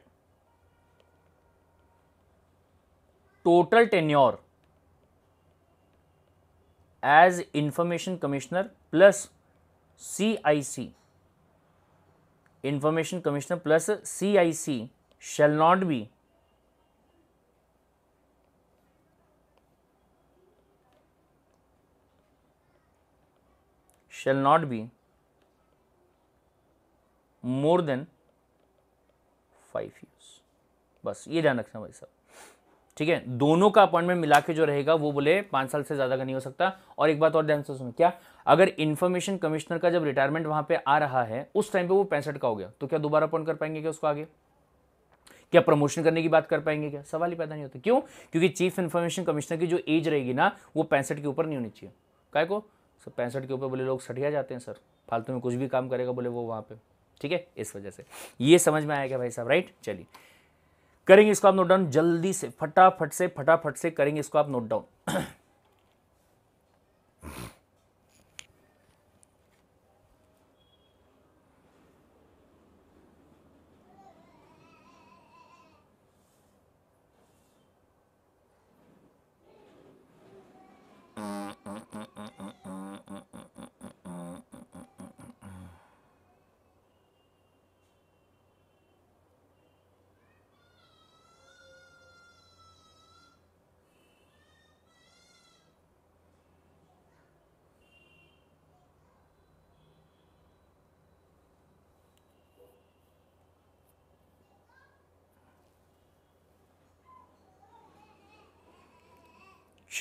total tenure as information commissioner plus CIC information commissioner plus CIC shall not be shall not be more than 5 years बस ये ध्यान रखना भाई साहब ठीक है दोनों का अपॉइंटमेंट मिला के जो रहेगा वो बोले पांच साल से ज़्यादा का नहीं हो सकता और एक बात और ध्यान से सुनो क्या अगर इन्फॉर्मेशन कमिश्नर का जब रिटायरमेंट वहां पे आ रहा है उस टाइम पे वो पैंसठ का हो गया तो क्या दोबारा अपॉइंट कर पाएंगे क्या उसको आगे क्या प्रमोशन करने की बात कर पाएंगे क्या सवाल ही पैदा नहीं होता क्यों क्योंकि चीफ इन्फॉर्मेशन कमिश्नर की जो एज रहेगी ना वो पैंसठ के ऊपर नहीं होनी चाहिए काय को सर पैंसठ के ऊपर बोले लोग सठिया जाते हैं सर फालतू में कुछ भी काम करेगा बोले वो वहाँ पर ठीक है इस वजह से ये समझ में आया क्या भाई साहब राइट चलिए करेंगे इसको आप नोट डाउन जल्दी से फटाफट से फटाफट से करेंगे इसको आप नोट डाउन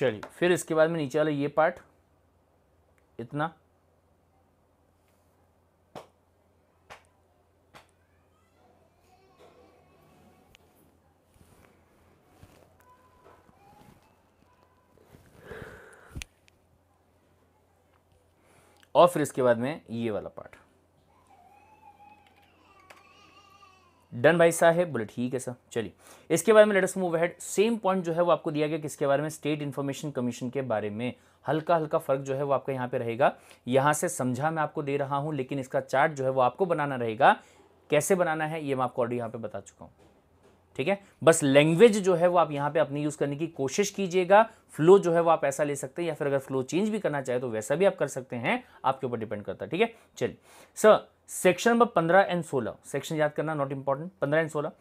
चलिए फिर इसके बाद में नीचे वाला ये पार्ट इतना और फिर इसके बाद में ये वाला पार्ट डन भाई साहब बोले ठीक है सर चलिए इसके बारे में let's move ahead same point जो है वो आपको दिया गया किसके बारे में स्टेट इन्फॉर्मेशन कमीशन के बारे में हल्का हल्का फर्क जो है वो आपका यहाँ पे रहेगा यहाँ से समझा मैं आपको दे रहा हूँ लेकिन इसका चार्ट जो है वो आपको बनाना रहेगा कैसे बनाना है ये मैं आपको ऑलरेडी यहाँ पे बता चुका हूँ ठीक है बस लैंग्वेज जो है वो आप यहाँ पे अपनी यूज़ करने की कोशिश कीजिएगा फ्लो जो है वो आप ऐसा ले सकते हैं या फिर अगर फ्लो चेंज भी करना चाहे तो वैसा भी आप कर सकते हैं आपके ऊपर डिपेंड करता है ठीक है चलिए सर सेक्शन नंबर पंद्रह एंड सोलह सेक्शन याद करना नॉट इंपॉर्टेंट पंद्रह एंड सोलह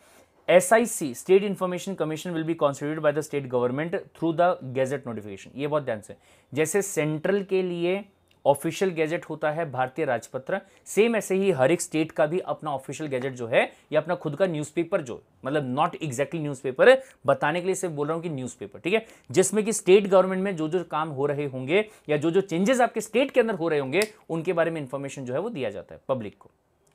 S I C state information commission will be constitute by the state government through the gazette notification ये बहुत ध्यान से जैसे सेंट्रल के लिए ऑफिशियल गैजेट होता है भारतीय राजपत्र सेम ऐसे ही हर एक स्टेट का भी अपना ऑफिशियल गैजेट जो है या अपना खुद का न्यूज़पेपर जो मतलब नॉट एग्जैक्टली न्यूज़पेपर बताने के लिए सिर्फ बोल रहा हूँ कि न्यूज़पेपर ठीक है जिसमें कि स्टेट गवर्नमेंट में जो जो काम हो रहे होंगे या जो जो चेंजेस आपके स्टेट के अंदर हो रहे होंगे उनके बारे में इंफॉर्मेशन जो है वो दिया जाता है पब्लिक को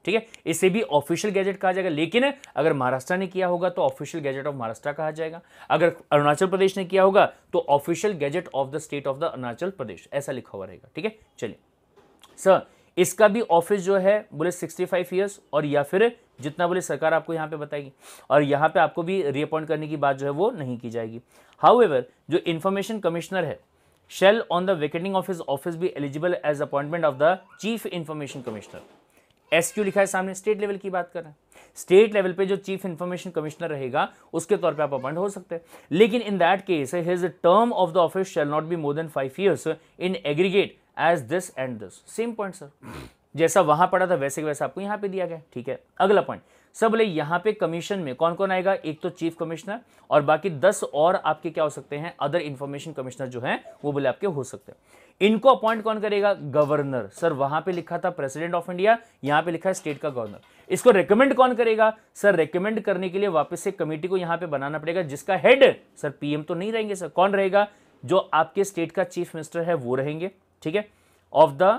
ठीक है इसे भी ऑफिशियल गैजेट कहा जाएगा लेकिन अगर महाराष्ट्र ने किया होगा तो ऑफिशियल गैजेट ऑफ महाराष्ट्र कहा जाएगा अगर अरुणाचल प्रदेश ने किया होगा तो official gazette of the state of the Arunachal Pradesh ऐसा लिखा हुआ रहेगा ठीक है चलिए सर इसका भी ऑफिस जो है बोले 65 फाइव ईयर्स और या फिर जितना बोले सरकार आपको यहाँ पे बताएगी और यहाँ पे आपको भी रीअपॉइंट करने की बात जो है वो नहीं की जाएगी हाउ जो इन्फॉर्मेशन कमिश्नर है shall on the vacating of his office भी eligible as appointment of the chief information commissioner S Q लिखा है सामने स्टेट लेवल की बात कर रहे हैं स्टेट लेवल पे जो चीफ इंफॉर्मेशन कमिश्नर रहेगा उसके तौर पे आप अपॉइंट हो सकते हैं लेकिन in that case his term of the office shall not be more than five years in aggregate as this and this same point sir जैसा वहां पड़ा था वैसे वैसे आपको यहाँ पे दिया गया ठीक है अगला पॉइंट सब बोले यहाँ पे कमीशन में कौन कौन आएगा एक तो चीफ कमिश्नर और बाकी दस और आपके क्या हो सकते हैं अदर इंफॉर्मेशन कमिश्नर जो है वो बोले आपके हो सकते हैं इनको अपॉइंट कौन करेगा गवर्नर सर वहां पे लिखा था प्रेसिडेंट ऑफ इंडिया यहां पे लिखा है स्टेट का गवर्नर इसको रेकमेंड कौन करेगा सर रेकमेंड करने के लिए वापस से कमेटी को यहां पे बनाना पड़ेगा जिसका हेड सर पीएम तो नहीं रहेंगे सर कौन रहेगा जो आपके स्टेट का चीफ मिनिस्टर है वो रहेंगे ठीक है of the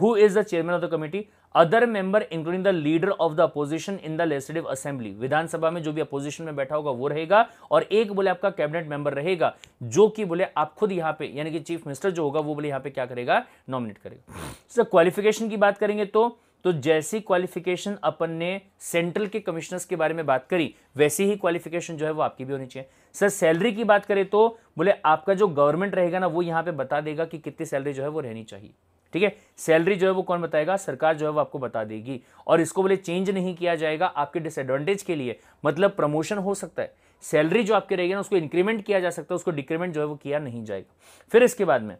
who is the chairman of the committee other member including the leader of the opposition in the legislative assembly विधानसभा में जो भी अपोजिशन में बैठा होगा वो रहेगा और एक बोले आपका कैबिनेट मेंबर रहेगा जो कि बोले आप खुद यहां पे यानी कि चीफ मिनिस्टर जो होगा वो बोले यहां पे क्या करेगा नॉमिनेट करेगा सर क्वालिफिकेशन की बात करेंगे तो तो जैसी क्वालिफिकेशन अपन ने सेंट्रल के कमिश्नर्स के बारे में बात करी वैसी ही क्वालिफिकेशन जो है वो आपकी भी होनी चाहिए सर सैलरी की बात करें तो बोले आपका जो गवर्नमेंट रहेगा ना वो यहां पे बता देगा कि कितनी सैलरी जो है वो रहनी चाहिए ठीक है सैलरी जो है वो कौन बताएगा सरकार जो है वो आपको बता देगी और इसको बोले चेंज नहीं किया जाएगा आपके डिसएडवांटेज के लिए मतलब प्रमोशन हो सकता है सैलरी जो आपके रहेगी ना उसको इंक्रीमेंट किया जा सकता है उसको डिक्रीमेंट जो है वो किया नहीं जाएगा फिर इसके बाद में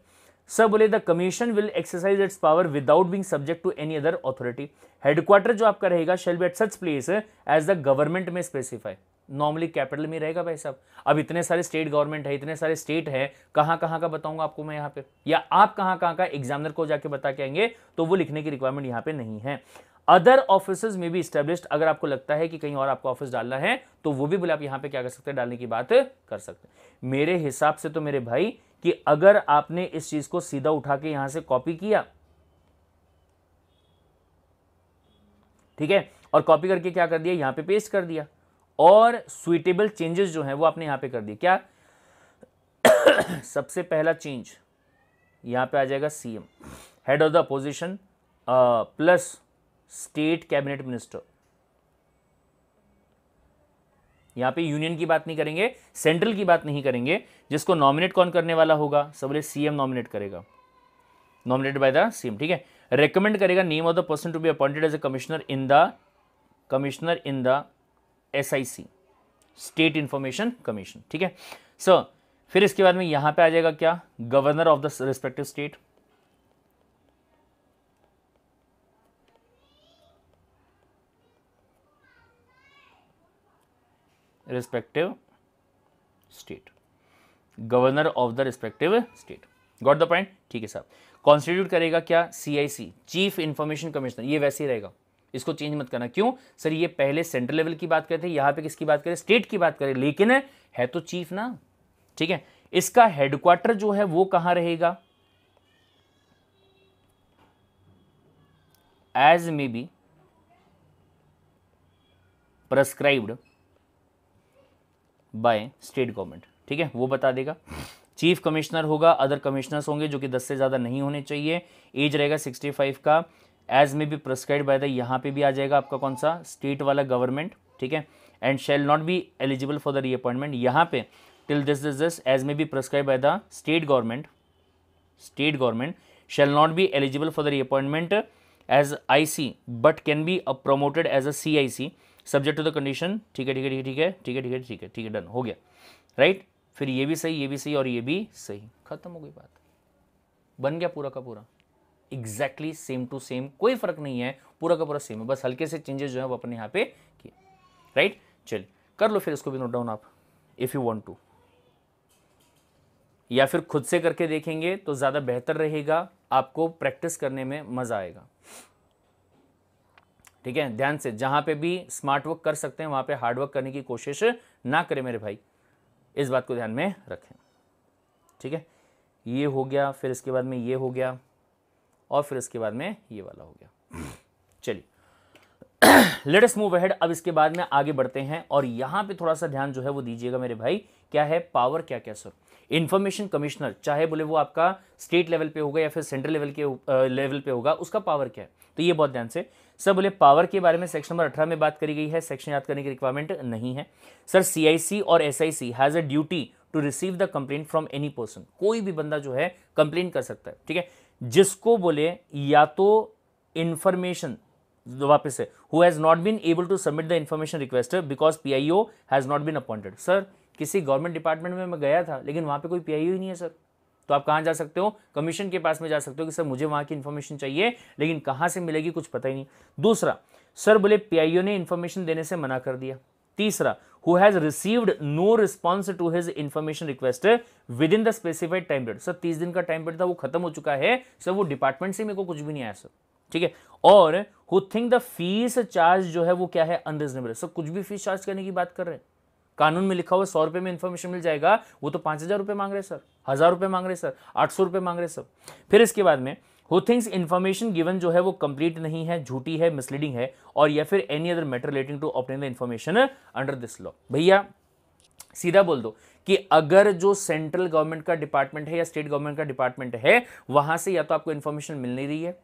सर बोले the commission will exercise its power without being subject to any other authority headquarter जो आपका रहेगा shall be at such place as the government में स्पेसिफाई नॉर्मली कैपिटल में रहेगा भाई साहब अब इतने सारे स्टेट गवर्नमेंट है इतने सारे स्टेट है कहाँ कहाँ का बताऊंगा आपको मैं यहाँ पे या आप कहाँ कहाँ का एग्जामिनर को जाके बता के आएंगे तो वो लिखने की रिक्वायरमेंट यहाँ पे नहीं है अदर ऑफिस में भी स्टेब्लिश अगर आपको लगता है कि कहीं और आपको ऑफिस डालना है तो वो भी बोले आप यहाँ पे क्या कर सकते हैं डालने की बात कर सकते हैं मेरे हिसाब से तो मेरे भाई कि अगर आपने इस चीज को सीधा उठा के यहां से कॉपी किया ठीक है और कॉपी करके क्या कर दिया यहां पे पेस्ट कर दिया और स्वीटेबल चेंजेस जो हैं वो आपने यहाँ पे कर दिए क्या सबसे पहला चेंज यहाँ पे आ जाएगा CM head of the opposition plus state cabinet minister यहाँ पे यूनियन की बात नहीं करेंगे सेंट्रल की बात नहीं करेंगे जिसको नॉमिनेट कौन करने वाला होगा सबले सीएम नॉमिनेट करेगा नॉमिनेट बाय द सीएम ठीक है रेकमेंड करेगा name of the person to be appointed as a commissioner in the commissioner in the S I C state information commission ठीक है सो फिर इसके बाद में यहां पे आ जाएगा क्या governor of the respective state respective state governor of the respective state got the point ठीक है साहब कॉन्स्टिट्यूट करेगा क्या C I C chief information commissioner ये वैसे ही रहेगा इसको चेंज मत करना क्यों सर ये पहले सेंट्रल लेवल की बात करते यहां पर पे किसकी बात करें स्टेट की बात करें लेकिन है, है तो चीफ ना ठीक है इसका हेडक्वार्टर जो है वो कहां रहेगा as may be prescribed by state government ठीक है वो बता देगा चीफ कमिश्नर होगा अदर कमिश्नर्स होंगे जो कि 10 से ज़्यादा नहीं होने चाहिए एज रहेगा 65 का as may be prescribe by the यहाँ पे भी आ जाएगा आपका कौन सा स्टेट वाला गवर्नमेंट ठीक है and shall not be eligible for the reappointment यहाँ पे till this this this age may be prescribe by the state government state government shall not be eligible for the reappointment as I C but can be promoted as a C I C subject to the condition ठीक है ठीक है ठीक है ठीक है ठीक है ठीक है ठीक है ठीक है डन हो गया राइट right? फिर ये भी सही ये भी सही और ये भी सही खत्म हो गई बात बन गया पूरा का पूरा एग्जैक्टली सेम टू सेम कोई फर्क नहीं है पूरा का पूरा सेम है बस हल्के से चेंजेस जो है वो अपने यहाँ पे किए राइट चल कर लो फिर इसको भी नोट डाउन आप इफ़ यू वॉन्ट टू या फिर खुद से करके देखेंगे तो ज़्यादा बेहतर रहेगा आपको प्रैक्टिस करने में मज़ा आएगा ठीक है ध्यान से जहां पे भी स्मार्ट वर्क कर सकते हैं वहां पे हार्ड वर्क करने की कोशिश ना करें मेरे भाई इस बात को ध्यान में रखें ठीक है ये हो गया फिर इसके बाद में ये हो गया और फिर इसके बाद में ये वाला हो गया चलिए लेट मूव अहेड अब इसके बाद में आगे बढ़ते हैं और यहां पे थोड़ा सा ध्यान जो है वो दीजिएगा मेरे भाई क्या है पावर क्या क्या सर इंफॉर्मेशन कमिश्नर चाहे बोले वो आपका स्टेट लेवल पे होगा या फिर सेंट्रल लेवल के लेवल पे होगा उसका पावर क्या है तो ये बहुत ध्यान से सर बोले पावर के बारे में सेक्शन नंबर अठारह में बात करी गई है सेक्शन याद करने की रिक्वायरमेंट नहीं है सर सी और S I has a duty to receive the complaint from any person कोई भी बंदा जो है कंप्लेन कर सकता है ठीक है जिसको बोले या तो इन्फॉर्मेशन वापस है who has not been able to submit the information request because P I O has not been appointed sir किसी गवर्नमेंट डिपार्टमेंट में मैं गया था लेकिन वहाँ पे कोई पी आई ओ ही नहीं है सर तो आप कहाँ जा सकते हो कमीशन के पास में जा सकते हो कि सर मुझे वहाँ की इन्फॉर्मेशन चाहिए लेकिन कहाँ से मिलेगी कुछ पता ही नहीं दूसरा सर बोले पी आई ओ ने इन्फॉर्मेशन देने से मना कर दिया तीसरा who has received no response to his information request within the specified time period sir 30 दिन का टाइम पीरियड था वो खत्म हो चुका है सर वो डिपार्टमेंट से मेरे को कुछ भी नहीं आया सर ठीक है और who think the fees charge जो है वो क्या है अनरिजनेबल सर कुछ भी फीस चार्ज करने की बात कर रहे हैं कानून में लिखा हुआ सौ रुपए में इंफॉर्मेशन मिल जाएगा वो तो पांच हज़ार रुपये मांग रहे सर हज़ार रुपए मांग रहे सर आठ सौ रुपए मांग रहे सर फिर इसके बाद में हु थिंग्स इन्फॉर्मेशन गिवन जो है वो कंप्लीट नहीं है झूठी है मिसलीडिंग है और या फिर any other matter relating to obtain the information under this law भैया सीधा बोल दो कि अगर जो सेंट्रल गवर्नमेंट का डिपार्टमेंट है या स्टेट गवर्नमेंट का डिपार्टमेंट है वहां से या तो आपको इन्फॉर्मेशन मिल नहीं रही है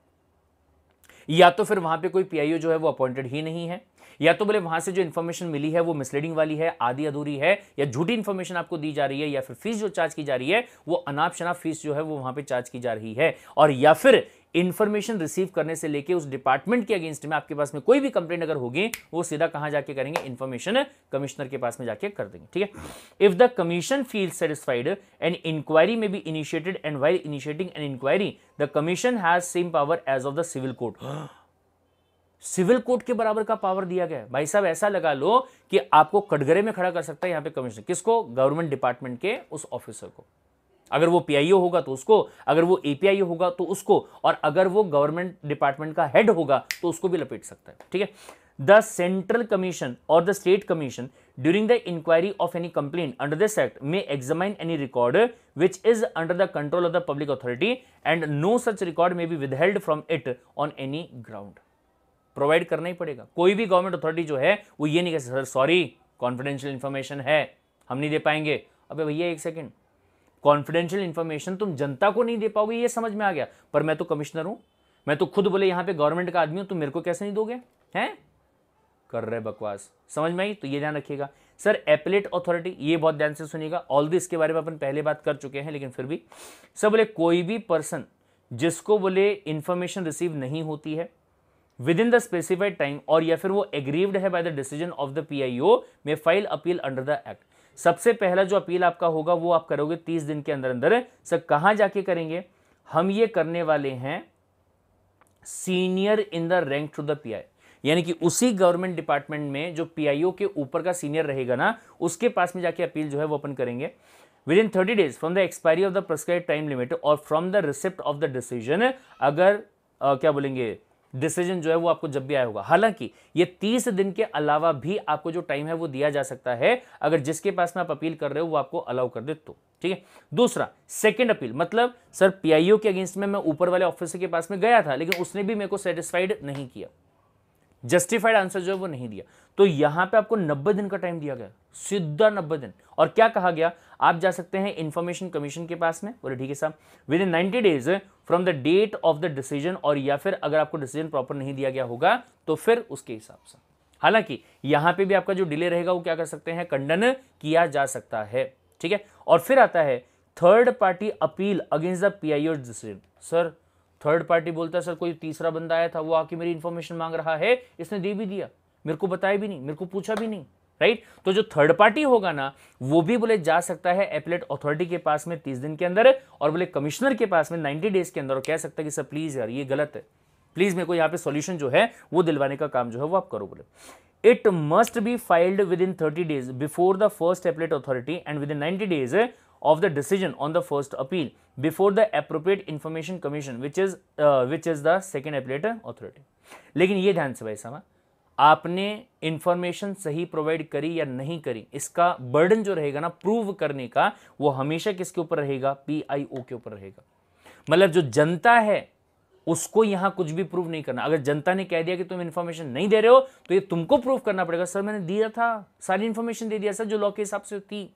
या तो फिर वहां पे कोई पीआईओ जो है वो अपॉइंटेड ही नहीं है या तो बोले वहां से जो इन्फॉर्मेशन मिली है वो मिसलीडिंग वाली है आधी अधूरी है या झूठी इन्फॉर्मेशन आपको दी जा रही है या फिर फीस जो चार्ज की जा रही है वो अनाप शनाप फीस जो है वो वहां पर चार्ज की जा रही है और या फिर इन्फॉर्मेशन रिसीव करने से लेके उस डिपार्टमेंट के अगेंस्ट में आपके पास में कोई भी कंप्लेन अगर होगी वो सीधा कहां जाके करेंगे इन्फॉर्मेशन कमिश्नर के पास में जाके कर देंगे ठीक है if the commission feel satisfied an inquiry may be initiated and while initiating an inquiry the commission has same power as of the civil court civil court के बराबर का पावर दिया गया भाई साहब ऐसा लगा लो कि आपको कटघरे में खड़ा कर सकता है यहां पे कमिश्नर किसको गवर्नमेंट डिपार्टमेंट के उस ऑफिसर को अगर वो पी होगा तो उसको अगर वो एपीआईओ होगा तो उसको और अगर वो गवर्नमेंट डिपार्टमेंट का हेड होगा तो उसको भी लपेट सकता है ठीक है the central commission or the state commission during the inquiry of any complain under this act may examine any record which is under the control of the public authority and no such record may be withheld from it on any ground provide करना ही पड़ेगा कोई भी government authority जो है वो ये नहीं कह सर सॉरी कॉन्फिडेंशियल इन्फॉर्मेशन है हम नहीं दे पाएंगे अबे भैया एक सेकंड कॉन्फिडेंशियल इन्फॉर्मेशन तुम जनता को नहीं दे पाओगे ये समझ में आ गया पर मैं तो कमिश्नर हूँ मैं तो खुद बोले यहाँ पे गवर्नमेंट का आदमी हूँ तुम मेरे को कैसे नहीं दोगे हैं कर रहे बकवास समझ में आई तो ये ध्यान रखिएगा सर एपलेट अथॉरिटी ये बहुत ध्यान से सुनिएगा ऑल दिस इसके बारे में अपन पहले बात कर चुके हैं लेकिन फिर भी सर बोले कोई भी पर्सन जिसको बोले इन्फॉर्मेशन रिसीव नहीं होती है within the specified time और या फिर वो एग्रीव्ड है by the decision of the O may file appeal under the act सबसे पहला जो अपील आपका होगा वो आप करोगे तीस दिन के अंदर अंदर सर कहां जाके करेंगे हम ये करने वाले हैं senior in the rank to the I यानी कि उसी गवर्नमेंट डिपार्टमेंट में जो पीआईओ के ऊपर का सीनियर रहेगा ना उसके पास में जाके अपील जो है वो अपन करेंगे within thirty days from the expiry of the prescribe time limit or from the receipt of the decision अगर आ, क्या बोलेंगे डिसीजन जो है वो आपको जब भी आया होगा हालांकि ये तीस दिन के अलावा भी आपको जो टाइम है वो दिया जा सकता है अगर जिसके पास में आप अपील कर रहे हो वो आपको अलाउ कर दे तो ठीक है दूसरा सेकंड अपील मतलब सर पीआईओ के अगेंस्ट में मैं ऊपर वाले ऑफिसर के पास में गया था लेकिन उसने भी मेरे को सेटिस्फाइड नहीं किया जस्टिफाइड आंसर जो है वो नहीं दिया तो यहां पे आपको 90 दिन का टाइम दिया गया सीधा नब्बे दिन और क्या कहा गया आप जा सकते हैं इंफॉर्मेशन कमीशन के पास में बोले ठीक है साहब within ninety days from the date of the decision और या फिर अगर आपको डिसीजन प्रॉपर नहीं दिया गया होगा तो फिर उसके हिसाब से हालांकि यहां पे भी आपका जो डिले रहेगा वो क्या कर सकते हैं खंडन किया जा सकता है ठीक है और फिर आता है third party appeal against the PIO decision sir third party बोलता है सर कोई तीसरा बंदा आया था वो आके मेरी इन्फॉर्मेशन मांग रहा है इसने दे भी दिया मेरे को बताया भी नहीं मेरे को पूछा भी नहीं राइट right? तो जो थर्ड पार्टी होगा ना वो भी बोले जा सकता है एपलेट अथॉरिटी के पास में तीस दिन के अंदर और बोले कमिश्नर के पास में नाइन्टी डेज के अंदर और कह सकता है कि सर प्लीज यार ये गलत है प्लीज मेरे को यहां पे सॉल्यूशन जो है वो दिलवाने का काम जो है वो आप करो बोले it must be filed within thirty days before the first appellate authority and within ninety days of the decision on the first appeal before the appropriate information commission which is which is the second appellate authority लेकिन ये ध्यान से भाई साहब आपने information सही provide करी या नहीं करी इसका बर्डन जो रहेगा ना प्रूव करने का वो हमेशा किसके ऊपर रहेगा पीआईओ के ऊपर रहेगा मतलब जो जनता है उसको यहां कुछ भी प्रूव नहीं करना अगर जनता ने कह दिया कि तुम इन्फॉर्मेशन नहीं दे रहे हो तो ये तुमको प्रूव करना पड़ेगा सर मैंने दिया था सारी इन्फॉर्मेशन दे दिया सर जो लॉ के हिसाब से थी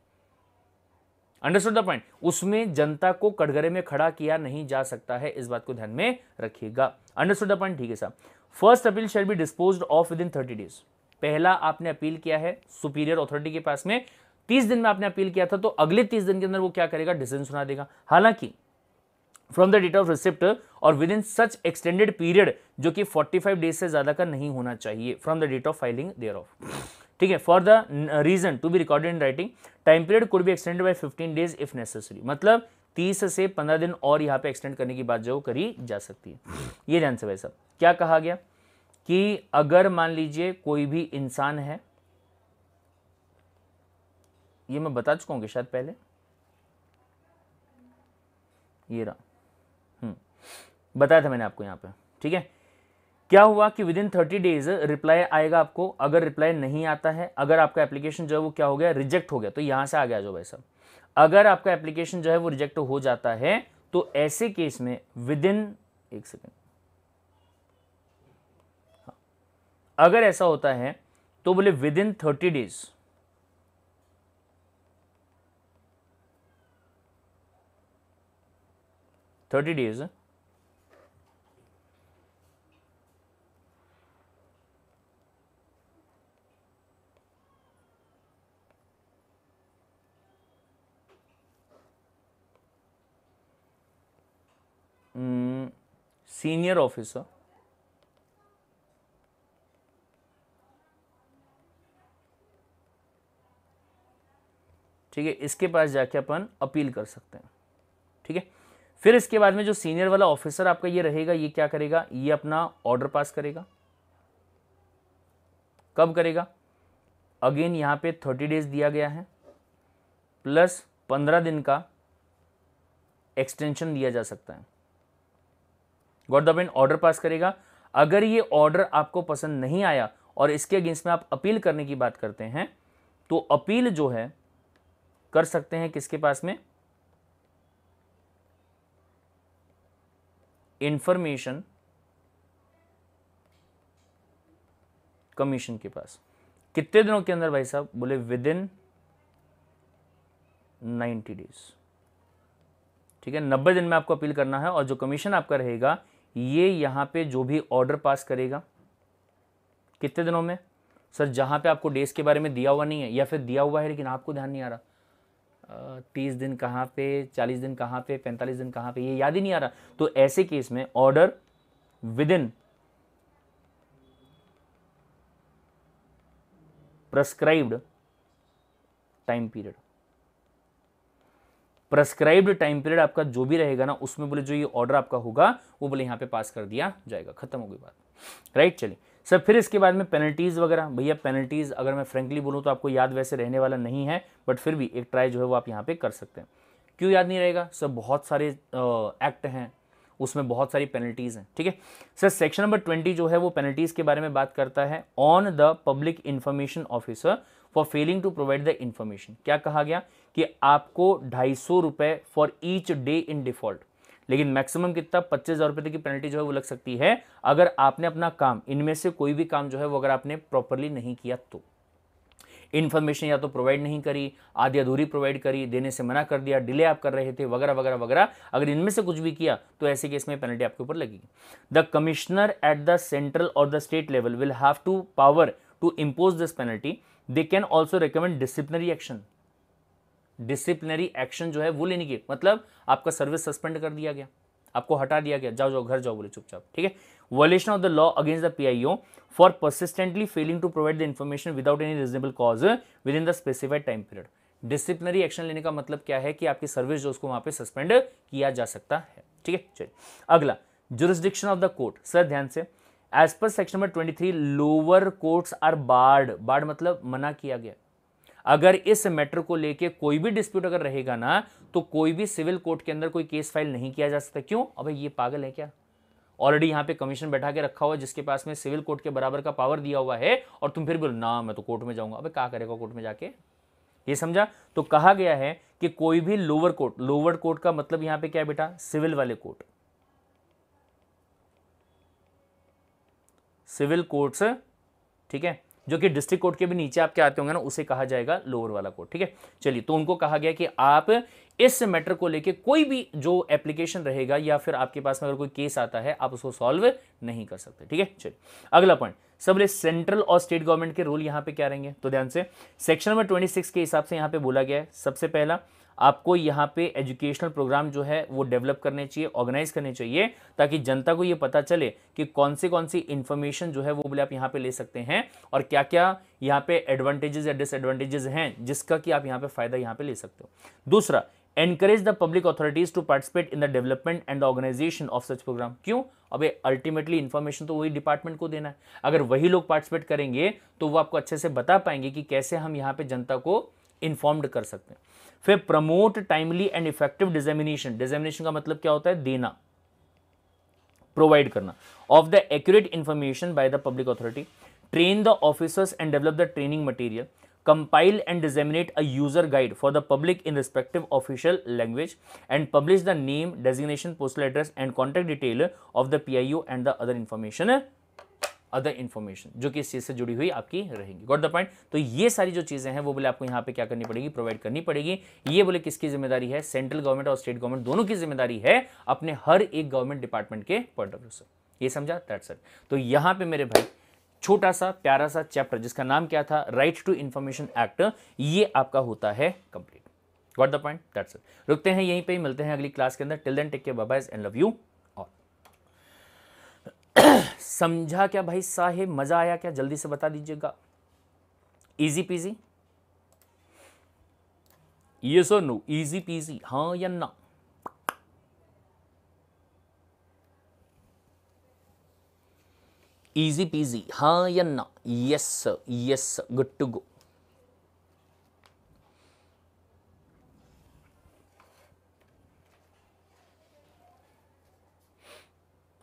अंडरस्टूड द पॉइंट उसमें जनता को कड़गरे में खड़ा किया नहीं जा सकता है इस बात को ध्यान में रखिएगा अंडरस्टूड द पॉइंट ठीक है साहब first appeal shall be dispose of within thirty days पहला आपने अपील किया है सुपीरियर अथॉरिटी के पास में तीस दिन में आपने अपील किया था तो अगले तीस दिन के अंदर वो क्या करेगा डिसीजन सुना देगा हालांकि from the date of receipt or within such extended period जो कि 45 डेज से ज्यादा का नहीं होना चाहिए from the date of filing thereof ठीक है for the reason to be recorded in writing time period could be extended by 15 days if necessary मतलब तीस से पंद्रह दिन और यहाँ पे एक्सटेंड करने की बात जो करी जा सकती है ये ध्यान से भाई साहब क्या कहा गया कि अगर मान लीजिए कोई भी इंसान है ये मैं बता चुका हूँ शायद पहले ये रहा हम्म, बताया था मैंने आपको यहाँ पे ठीक है क्या हुआ कि within thirty days reply आएगा आपको अगर रिप्लाई नहीं आता है अगर आपका एप्लीकेशन जो है वो क्या हो गया रिजेक्ट हो गया तो यहाँ से आ गया जो भाई साहब अगर आपका एप्लीकेशन जो है वो रिजेक्ट हो जाता है तो ऐसे केस में विद इन एक सेकेंड हाँ। अगर ऐसा होता है तो बोले within thirty days thirty days senior hmm, officer ठीक है इसके पास जाके अपन अपील कर सकते हैं ठीक है फिर इसके बाद में जो सीनियर वाला ऑफिसर आपका ये रहेगा ये क्या करेगा ये अपना ऑर्डर पास करेगा कब करेगा अगेन यहां पे थर्टी डेज दिया गया है प्लस पंद्रह दिन का एक्सटेंशन दिया जा सकता है what the win order pass करेगा अगर ये ऑर्डर आपको पसंद नहीं आया और इसके अगेंस्ट में आप अपील करने की बात करते हैं तो अपील जो है कर सकते हैं किसके पास में इंफॉर्मेशन कमीशन के पास कितने दिनों के अंदर भाई साहब बोले विद इन नाइन्टी डेज ठीक है नब्बे दिन में आपको अपील करना है और जो कमीशन आपका रहेगा ये यहाँ पे जो भी ऑर्डर पास करेगा कितने दिनों में सर जहाँ पे आपको डेज के बारे में दिया हुआ नहीं है या फिर दिया हुआ है लेकिन आपको ध्यान नहीं आ रहा तीस दिन कहाँ पे चालीस दिन कहाँ पे पैंतालीस दिन कहाँ पे ये याद ही नहीं आ रहा तो ऐसे केस में order within prescribed time period prescribed time period आपका जो भी रहेगा ना उसमें बोले जो ये ऑर्डर आपका होगा वो बोले यहाँ पे पास कर दिया जाएगा खत्म हो गई बात राइट चलिए सर फिर इसके बाद में पेनल्टीज़ वगैरह भैया पेनल्टीज़ अगर मैं फ्रेंकली बोलूँ तो आपको याद वैसे रहने वाला नहीं है बट फिर भी एक ट्राई जो है वो आप यहाँ पे कर सकते हैं क्यों याद नहीं रहेगा सर बहुत सारे एक्ट हैं उसमें बहुत सारी पेनल्टीज़ हैं ठीक है सर सेक्शन नंबर ट्वेंटी जो है वो पेनल्टीज़ के बारे में बात करता है on the public information officer for failing to provide the information क्या कहा गया कि आपको ढाई सौ रुपए for each day in default लेकिन मैक्सिमम कितना पच्चीस हज़ार रुपए तक की पेनल्टी जो है वो लग सकती है अगर आपने अपना काम इनमें से कोई भी काम जो है वो अगर आपने प्रॉपरली नहीं किया तो इन्फॉर्मेशन या तो प्रोवाइड नहीं करी आधी अधूरी प्रोवाइड करी देने से मना कर दिया डिले आप कर रहे थे वगैरह वगैरह वगैरह अगर इनमें से कुछ भी किया तो ऐसे केस में पेनल्टी आपके ऊपर लगेगी the commissioner at the central और the state level will have to power to impose this penalty they can also recommend disciplinary action disciplinary action जो है वो लेने की मतलब आपका सर्विस सस्पेंड कर दिया गया आपको हटा दिया गया जाओ जाओ घर जाओ बोले चुपचाप ठीक है violation of the law against the PIO for persistently failing to provide the information without any reasonable cause within the specified time period disciplinary action लेने का मतलब क्या है कि आपकी सर्विस जो उसको वहां पे सस्पेंड किया जा सकता है ठीक है चलिए अगला jurisdiction of the court sir ध्यान से as per section number twenty three lower courts are barred barred मतलब मना किया गया अगर इस मैटर को लेके कोई भी डिस्प्यूट अगर रहेगा ना तो कोई भी सिविल कोर्ट के अंदर कोई केस फाइल नहीं किया जा सकता क्यों अबे ये पागल है क्या ऑलरेडी यहाँ पे कमीशन बैठा के रखा हुआ जिसके पास में सिविल कोर्ट के बराबर का पावर दिया हुआ है और तुम फिर बोलो ना मैं तो कोर्ट में जाऊंगा अबे क्या करेगा कोर्ट में जाके ये समझा तो कहा गया है कि कोई भी लोअर कोर्ट लोअर कोर्ट का मतलब यहाँ पे क्या बेटा सिविल वाले कोर्ट सिविल कोर्ट्स ठीक है जो कि डिस्ट्रिक्ट कोर्ट के भी नीचे आपके आते होंगे ना उसे कहा जाएगा लोअर वाला कोर्ट ठीक है चलिए तो उनको कहा गया कि आप इस मैटर को लेके कोई भी जो एप्लीकेशन रहेगा या फिर आपके पास में अगर कोई केस आता है आप उसको सॉल्व नहीं कर सकते ठीक है चलिए अगला पॉइंट ले सेंट्रल और स्टेट गवर्नमेंट के रूल यहां पे क्या रहेंगे तो ध्यान से सेक्शन नंबर ट्वेंटी के हिसाब से यहां पर बोला गया है सबसे पहला आपको यहाँ पे एजुकेशनल प्रोग्राम जो है वो डेवलप करने चाहिए ऑर्गेनाइज करने चाहिए ताकि जनता को ये पता चले कि कौन सी कौन सी इन्फॉर्मेशन जो है वो बोले आप यहाँ पे ले सकते हैं और क्या क्या यहाँ पे एडवांटेजेस या डिसएडवांटेजेस हैं जिसका कि आप यहाँ पे फ़ायदा यहाँ पे ले सकते हो दूसरा encourage the public authorities to participate in the development and organisation of such programme क्यों अब अल्टीमेटली इन्फॉर्मेशन तो वही डिपार्टमेंट को देना है अगर वही लोग पार्टिसिपेट करेंगे तो वो आपको अच्छे से बता पाएंगे कि कैसे हम यहाँ पे जनता को इन्फॉर्म्ड कर सकते हैं फिर promote timely and effective dissemination dissemination का मतलब क्या होता है देना प्रोवाइड करना of the accurate information by the public authority train the officers and develop the training material compile and disseminate a user guide for the public in respective official language and publish the name designation postal address and contact detail of the P and the other information other information जो कि इस चीज़ से जुड़ी हुई आपकी रहेंगी got the point तो ये सारी जो चीज़ें हैं वो बोले आपको यहाँ पे क्या करनी पड़ेगी प्रोवाइड करनी पड़ेगी ये बोले किसकी जिम्मेदारी है सेंट्रल गवर्नमेंट और स्टेट गवर्नमेंट दोनों की जिम्मेदारी है अपने हर एक गवर्नमेंट डिपार्टमेंट के पॉइंट ऑफ व्यू से ये समझा दैट सर तो यहाँ पे मेरे भाई छोटा सा प्यारा सा चैप्टर जिसका नाम क्या था राइट टू इन्फॉर्मेशन एक्ट ये आपका होता है complete got the point that's it रुकते हैं यहीं पर ही मिलते हैं अगली क्लास के अंदर टिल देन टेक के बाबाइज एंड लव यू समझा क्या भाई साहेब मज़ा आया क्या जल्दी से बता दीजिएगा इजी पीजी ये सो नो इजी पीजी हाँ या ना इजी पीजी हाँ या ना yes yes good to go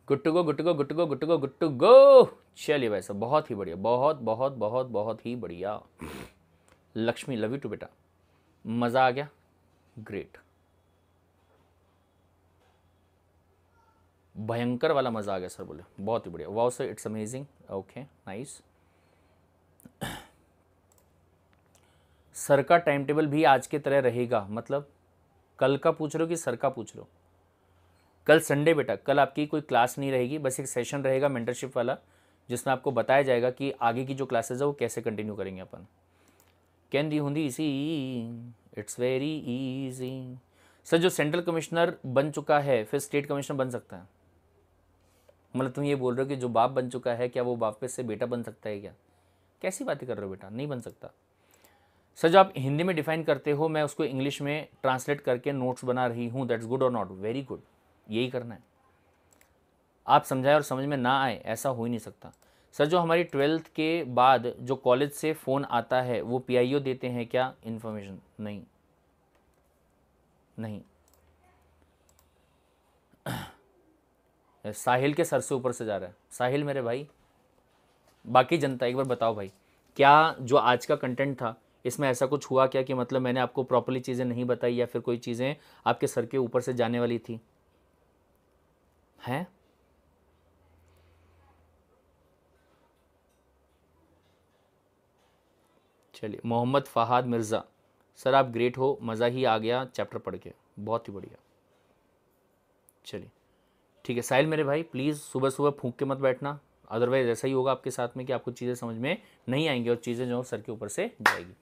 good to go good to go good to go good to go go चलिए भाई साहब बहुत ही बढ़िया बहुत बहुत बहुत बहुत ही बढ़िया लक्ष्मी लव यू टू बेटा मज़ा आ गया ग्रेट भयंकर वाला मज़ा आ गया सर बोले बहुत ही बढ़िया wow sir it's amazing okay nice sir का टाइम टेबल भी आज की तरह रहेगा मतलब कल का पूछ रहे हो कि सर का पूछ रहे हो कल संडे बेटा कल आपकी कोई क्लास नहीं रहेगी बस एक सेशन रहेगा मेंटरशिप वाला जिसमें आपको बताया जाएगा कि आगे की जो क्लासेज है वो कैसे कंटिन्यू करेंगे अपन कैन दी होंगी इसी इट्स वेरी ईजी सर जो सेंट्रल कमिश्नर बन चुका है फिर स्टेट कमिश्नर बन सकता है मतलब तुम ये बोल रहे हो कि जो बाप बन चुका है क्या वो बाप से बेटा बन सकता है क्या कैसी बातें कर रहे हो बेटा नहीं बन सकता सर जो आप हिंदी में डिफाइन करते हो मैं उसको इंग्लिश में ट्रांसलेट करके नोट्स बना रही हूँ दैट्स गुड और नॉट वेरी गुड यही करना है आप समझाए और समझ में ना आए ऐसा हो ही नहीं सकता सर जो हमारी ट्वेल्थ के बाद जो कॉलेज से फ़ोन आता है वो पीआईओ देते हैं क्या इन्फॉर्मेशन नहीं नहीं साहिल के सर से ऊपर से जा रहा है साहिल मेरे भाई बाकी जनता एक बार बताओ भाई क्या जो आज का कंटेंट था इसमें ऐसा कुछ हुआ क्या कि मतलब मैंने आपको प्रॉपरली चीज़ें नहीं बताई या फिर कोई चीज़ें आपके सर के ऊपर से जाने वाली थी हैं चलिए मोहम्मद फ़हाद मिर्ज़ा सर आप ग्रेट हो मज़ा ही आ गया चैप्टर पढ़ के बहुत ही बढ़िया चलिए ठीक है साहिल मेरे भाई प्लीज़ सुबह सुबह फूंक के मत बैठना अदरवाइज़ ऐसा ही होगा आपके साथ में कि आपको चीज़ें समझ में नहीं आएंगी और चीज़ें जो सर के ऊपर से जाएगी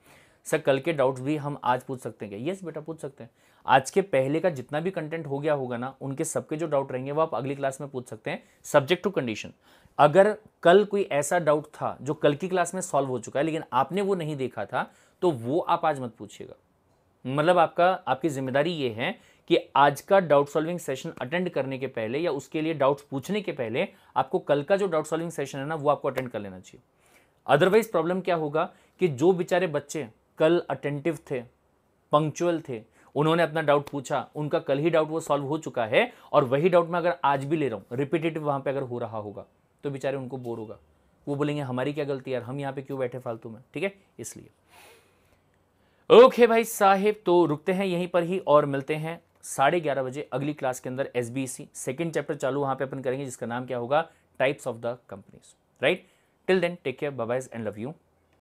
सर कल के डाउट्स भी हम आज पूछ सकते हैं क्या यस बेटा पूछ सकते हैं आज के पहले का जितना भी कंटेंट हो गया होगा ना उनके सबके जो डाउट रहेंगे वो आप अगली क्लास में पूछ सकते हैं सब्जेक्ट टू कंडीशन अगर कल कोई ऐसा डाउट था जो कल की क्लास में सॉल्व हो चुका है लेकिन आपने वो नहीं देखा था तो वो आप आज मत पूछिएगा मतलब आपका आपकी जिम्मेदारी ये है कि आज का डाउट सॉल्विंग सेशन अटेंड करने के पहले या उसके लिए डाउट्स पूछने के पहले आपको कल का जो डाउट सॉल्विंग सेशन है ना वो आपको अटेंड कर लेना चाहिए अदरवाइज प्रॉब्लम क्या होगा कि जो बेचारे बच्चे कल अटेंटिव थे पंक्चुअल थे उन्होंने अपना डाउट पूछा उनका कल ही डाउट वो सॉल्व हो चुका है और वही डाउट मैं अगर आज भी ले रहा हूँ रिपीटेटिव वहाँ पर अगर हो रहा होगा तो बेचारे उनको बोर होगा वो बोलेंगे हमारी क्या गलती यार हम यहाँ पे क्यों बैठे फालतू में ठीक है इसलिए ओके भाई साहेब तो रुकते हैं यहीं पर ही और मिलते हैं साढ़े ग्यारह बजे अगली क्लास के अंदर S B C second chapter चालू वहाँ पे अपन करेंगे जिसका नाम क्या होगा types of the companies right till then take care bye and love you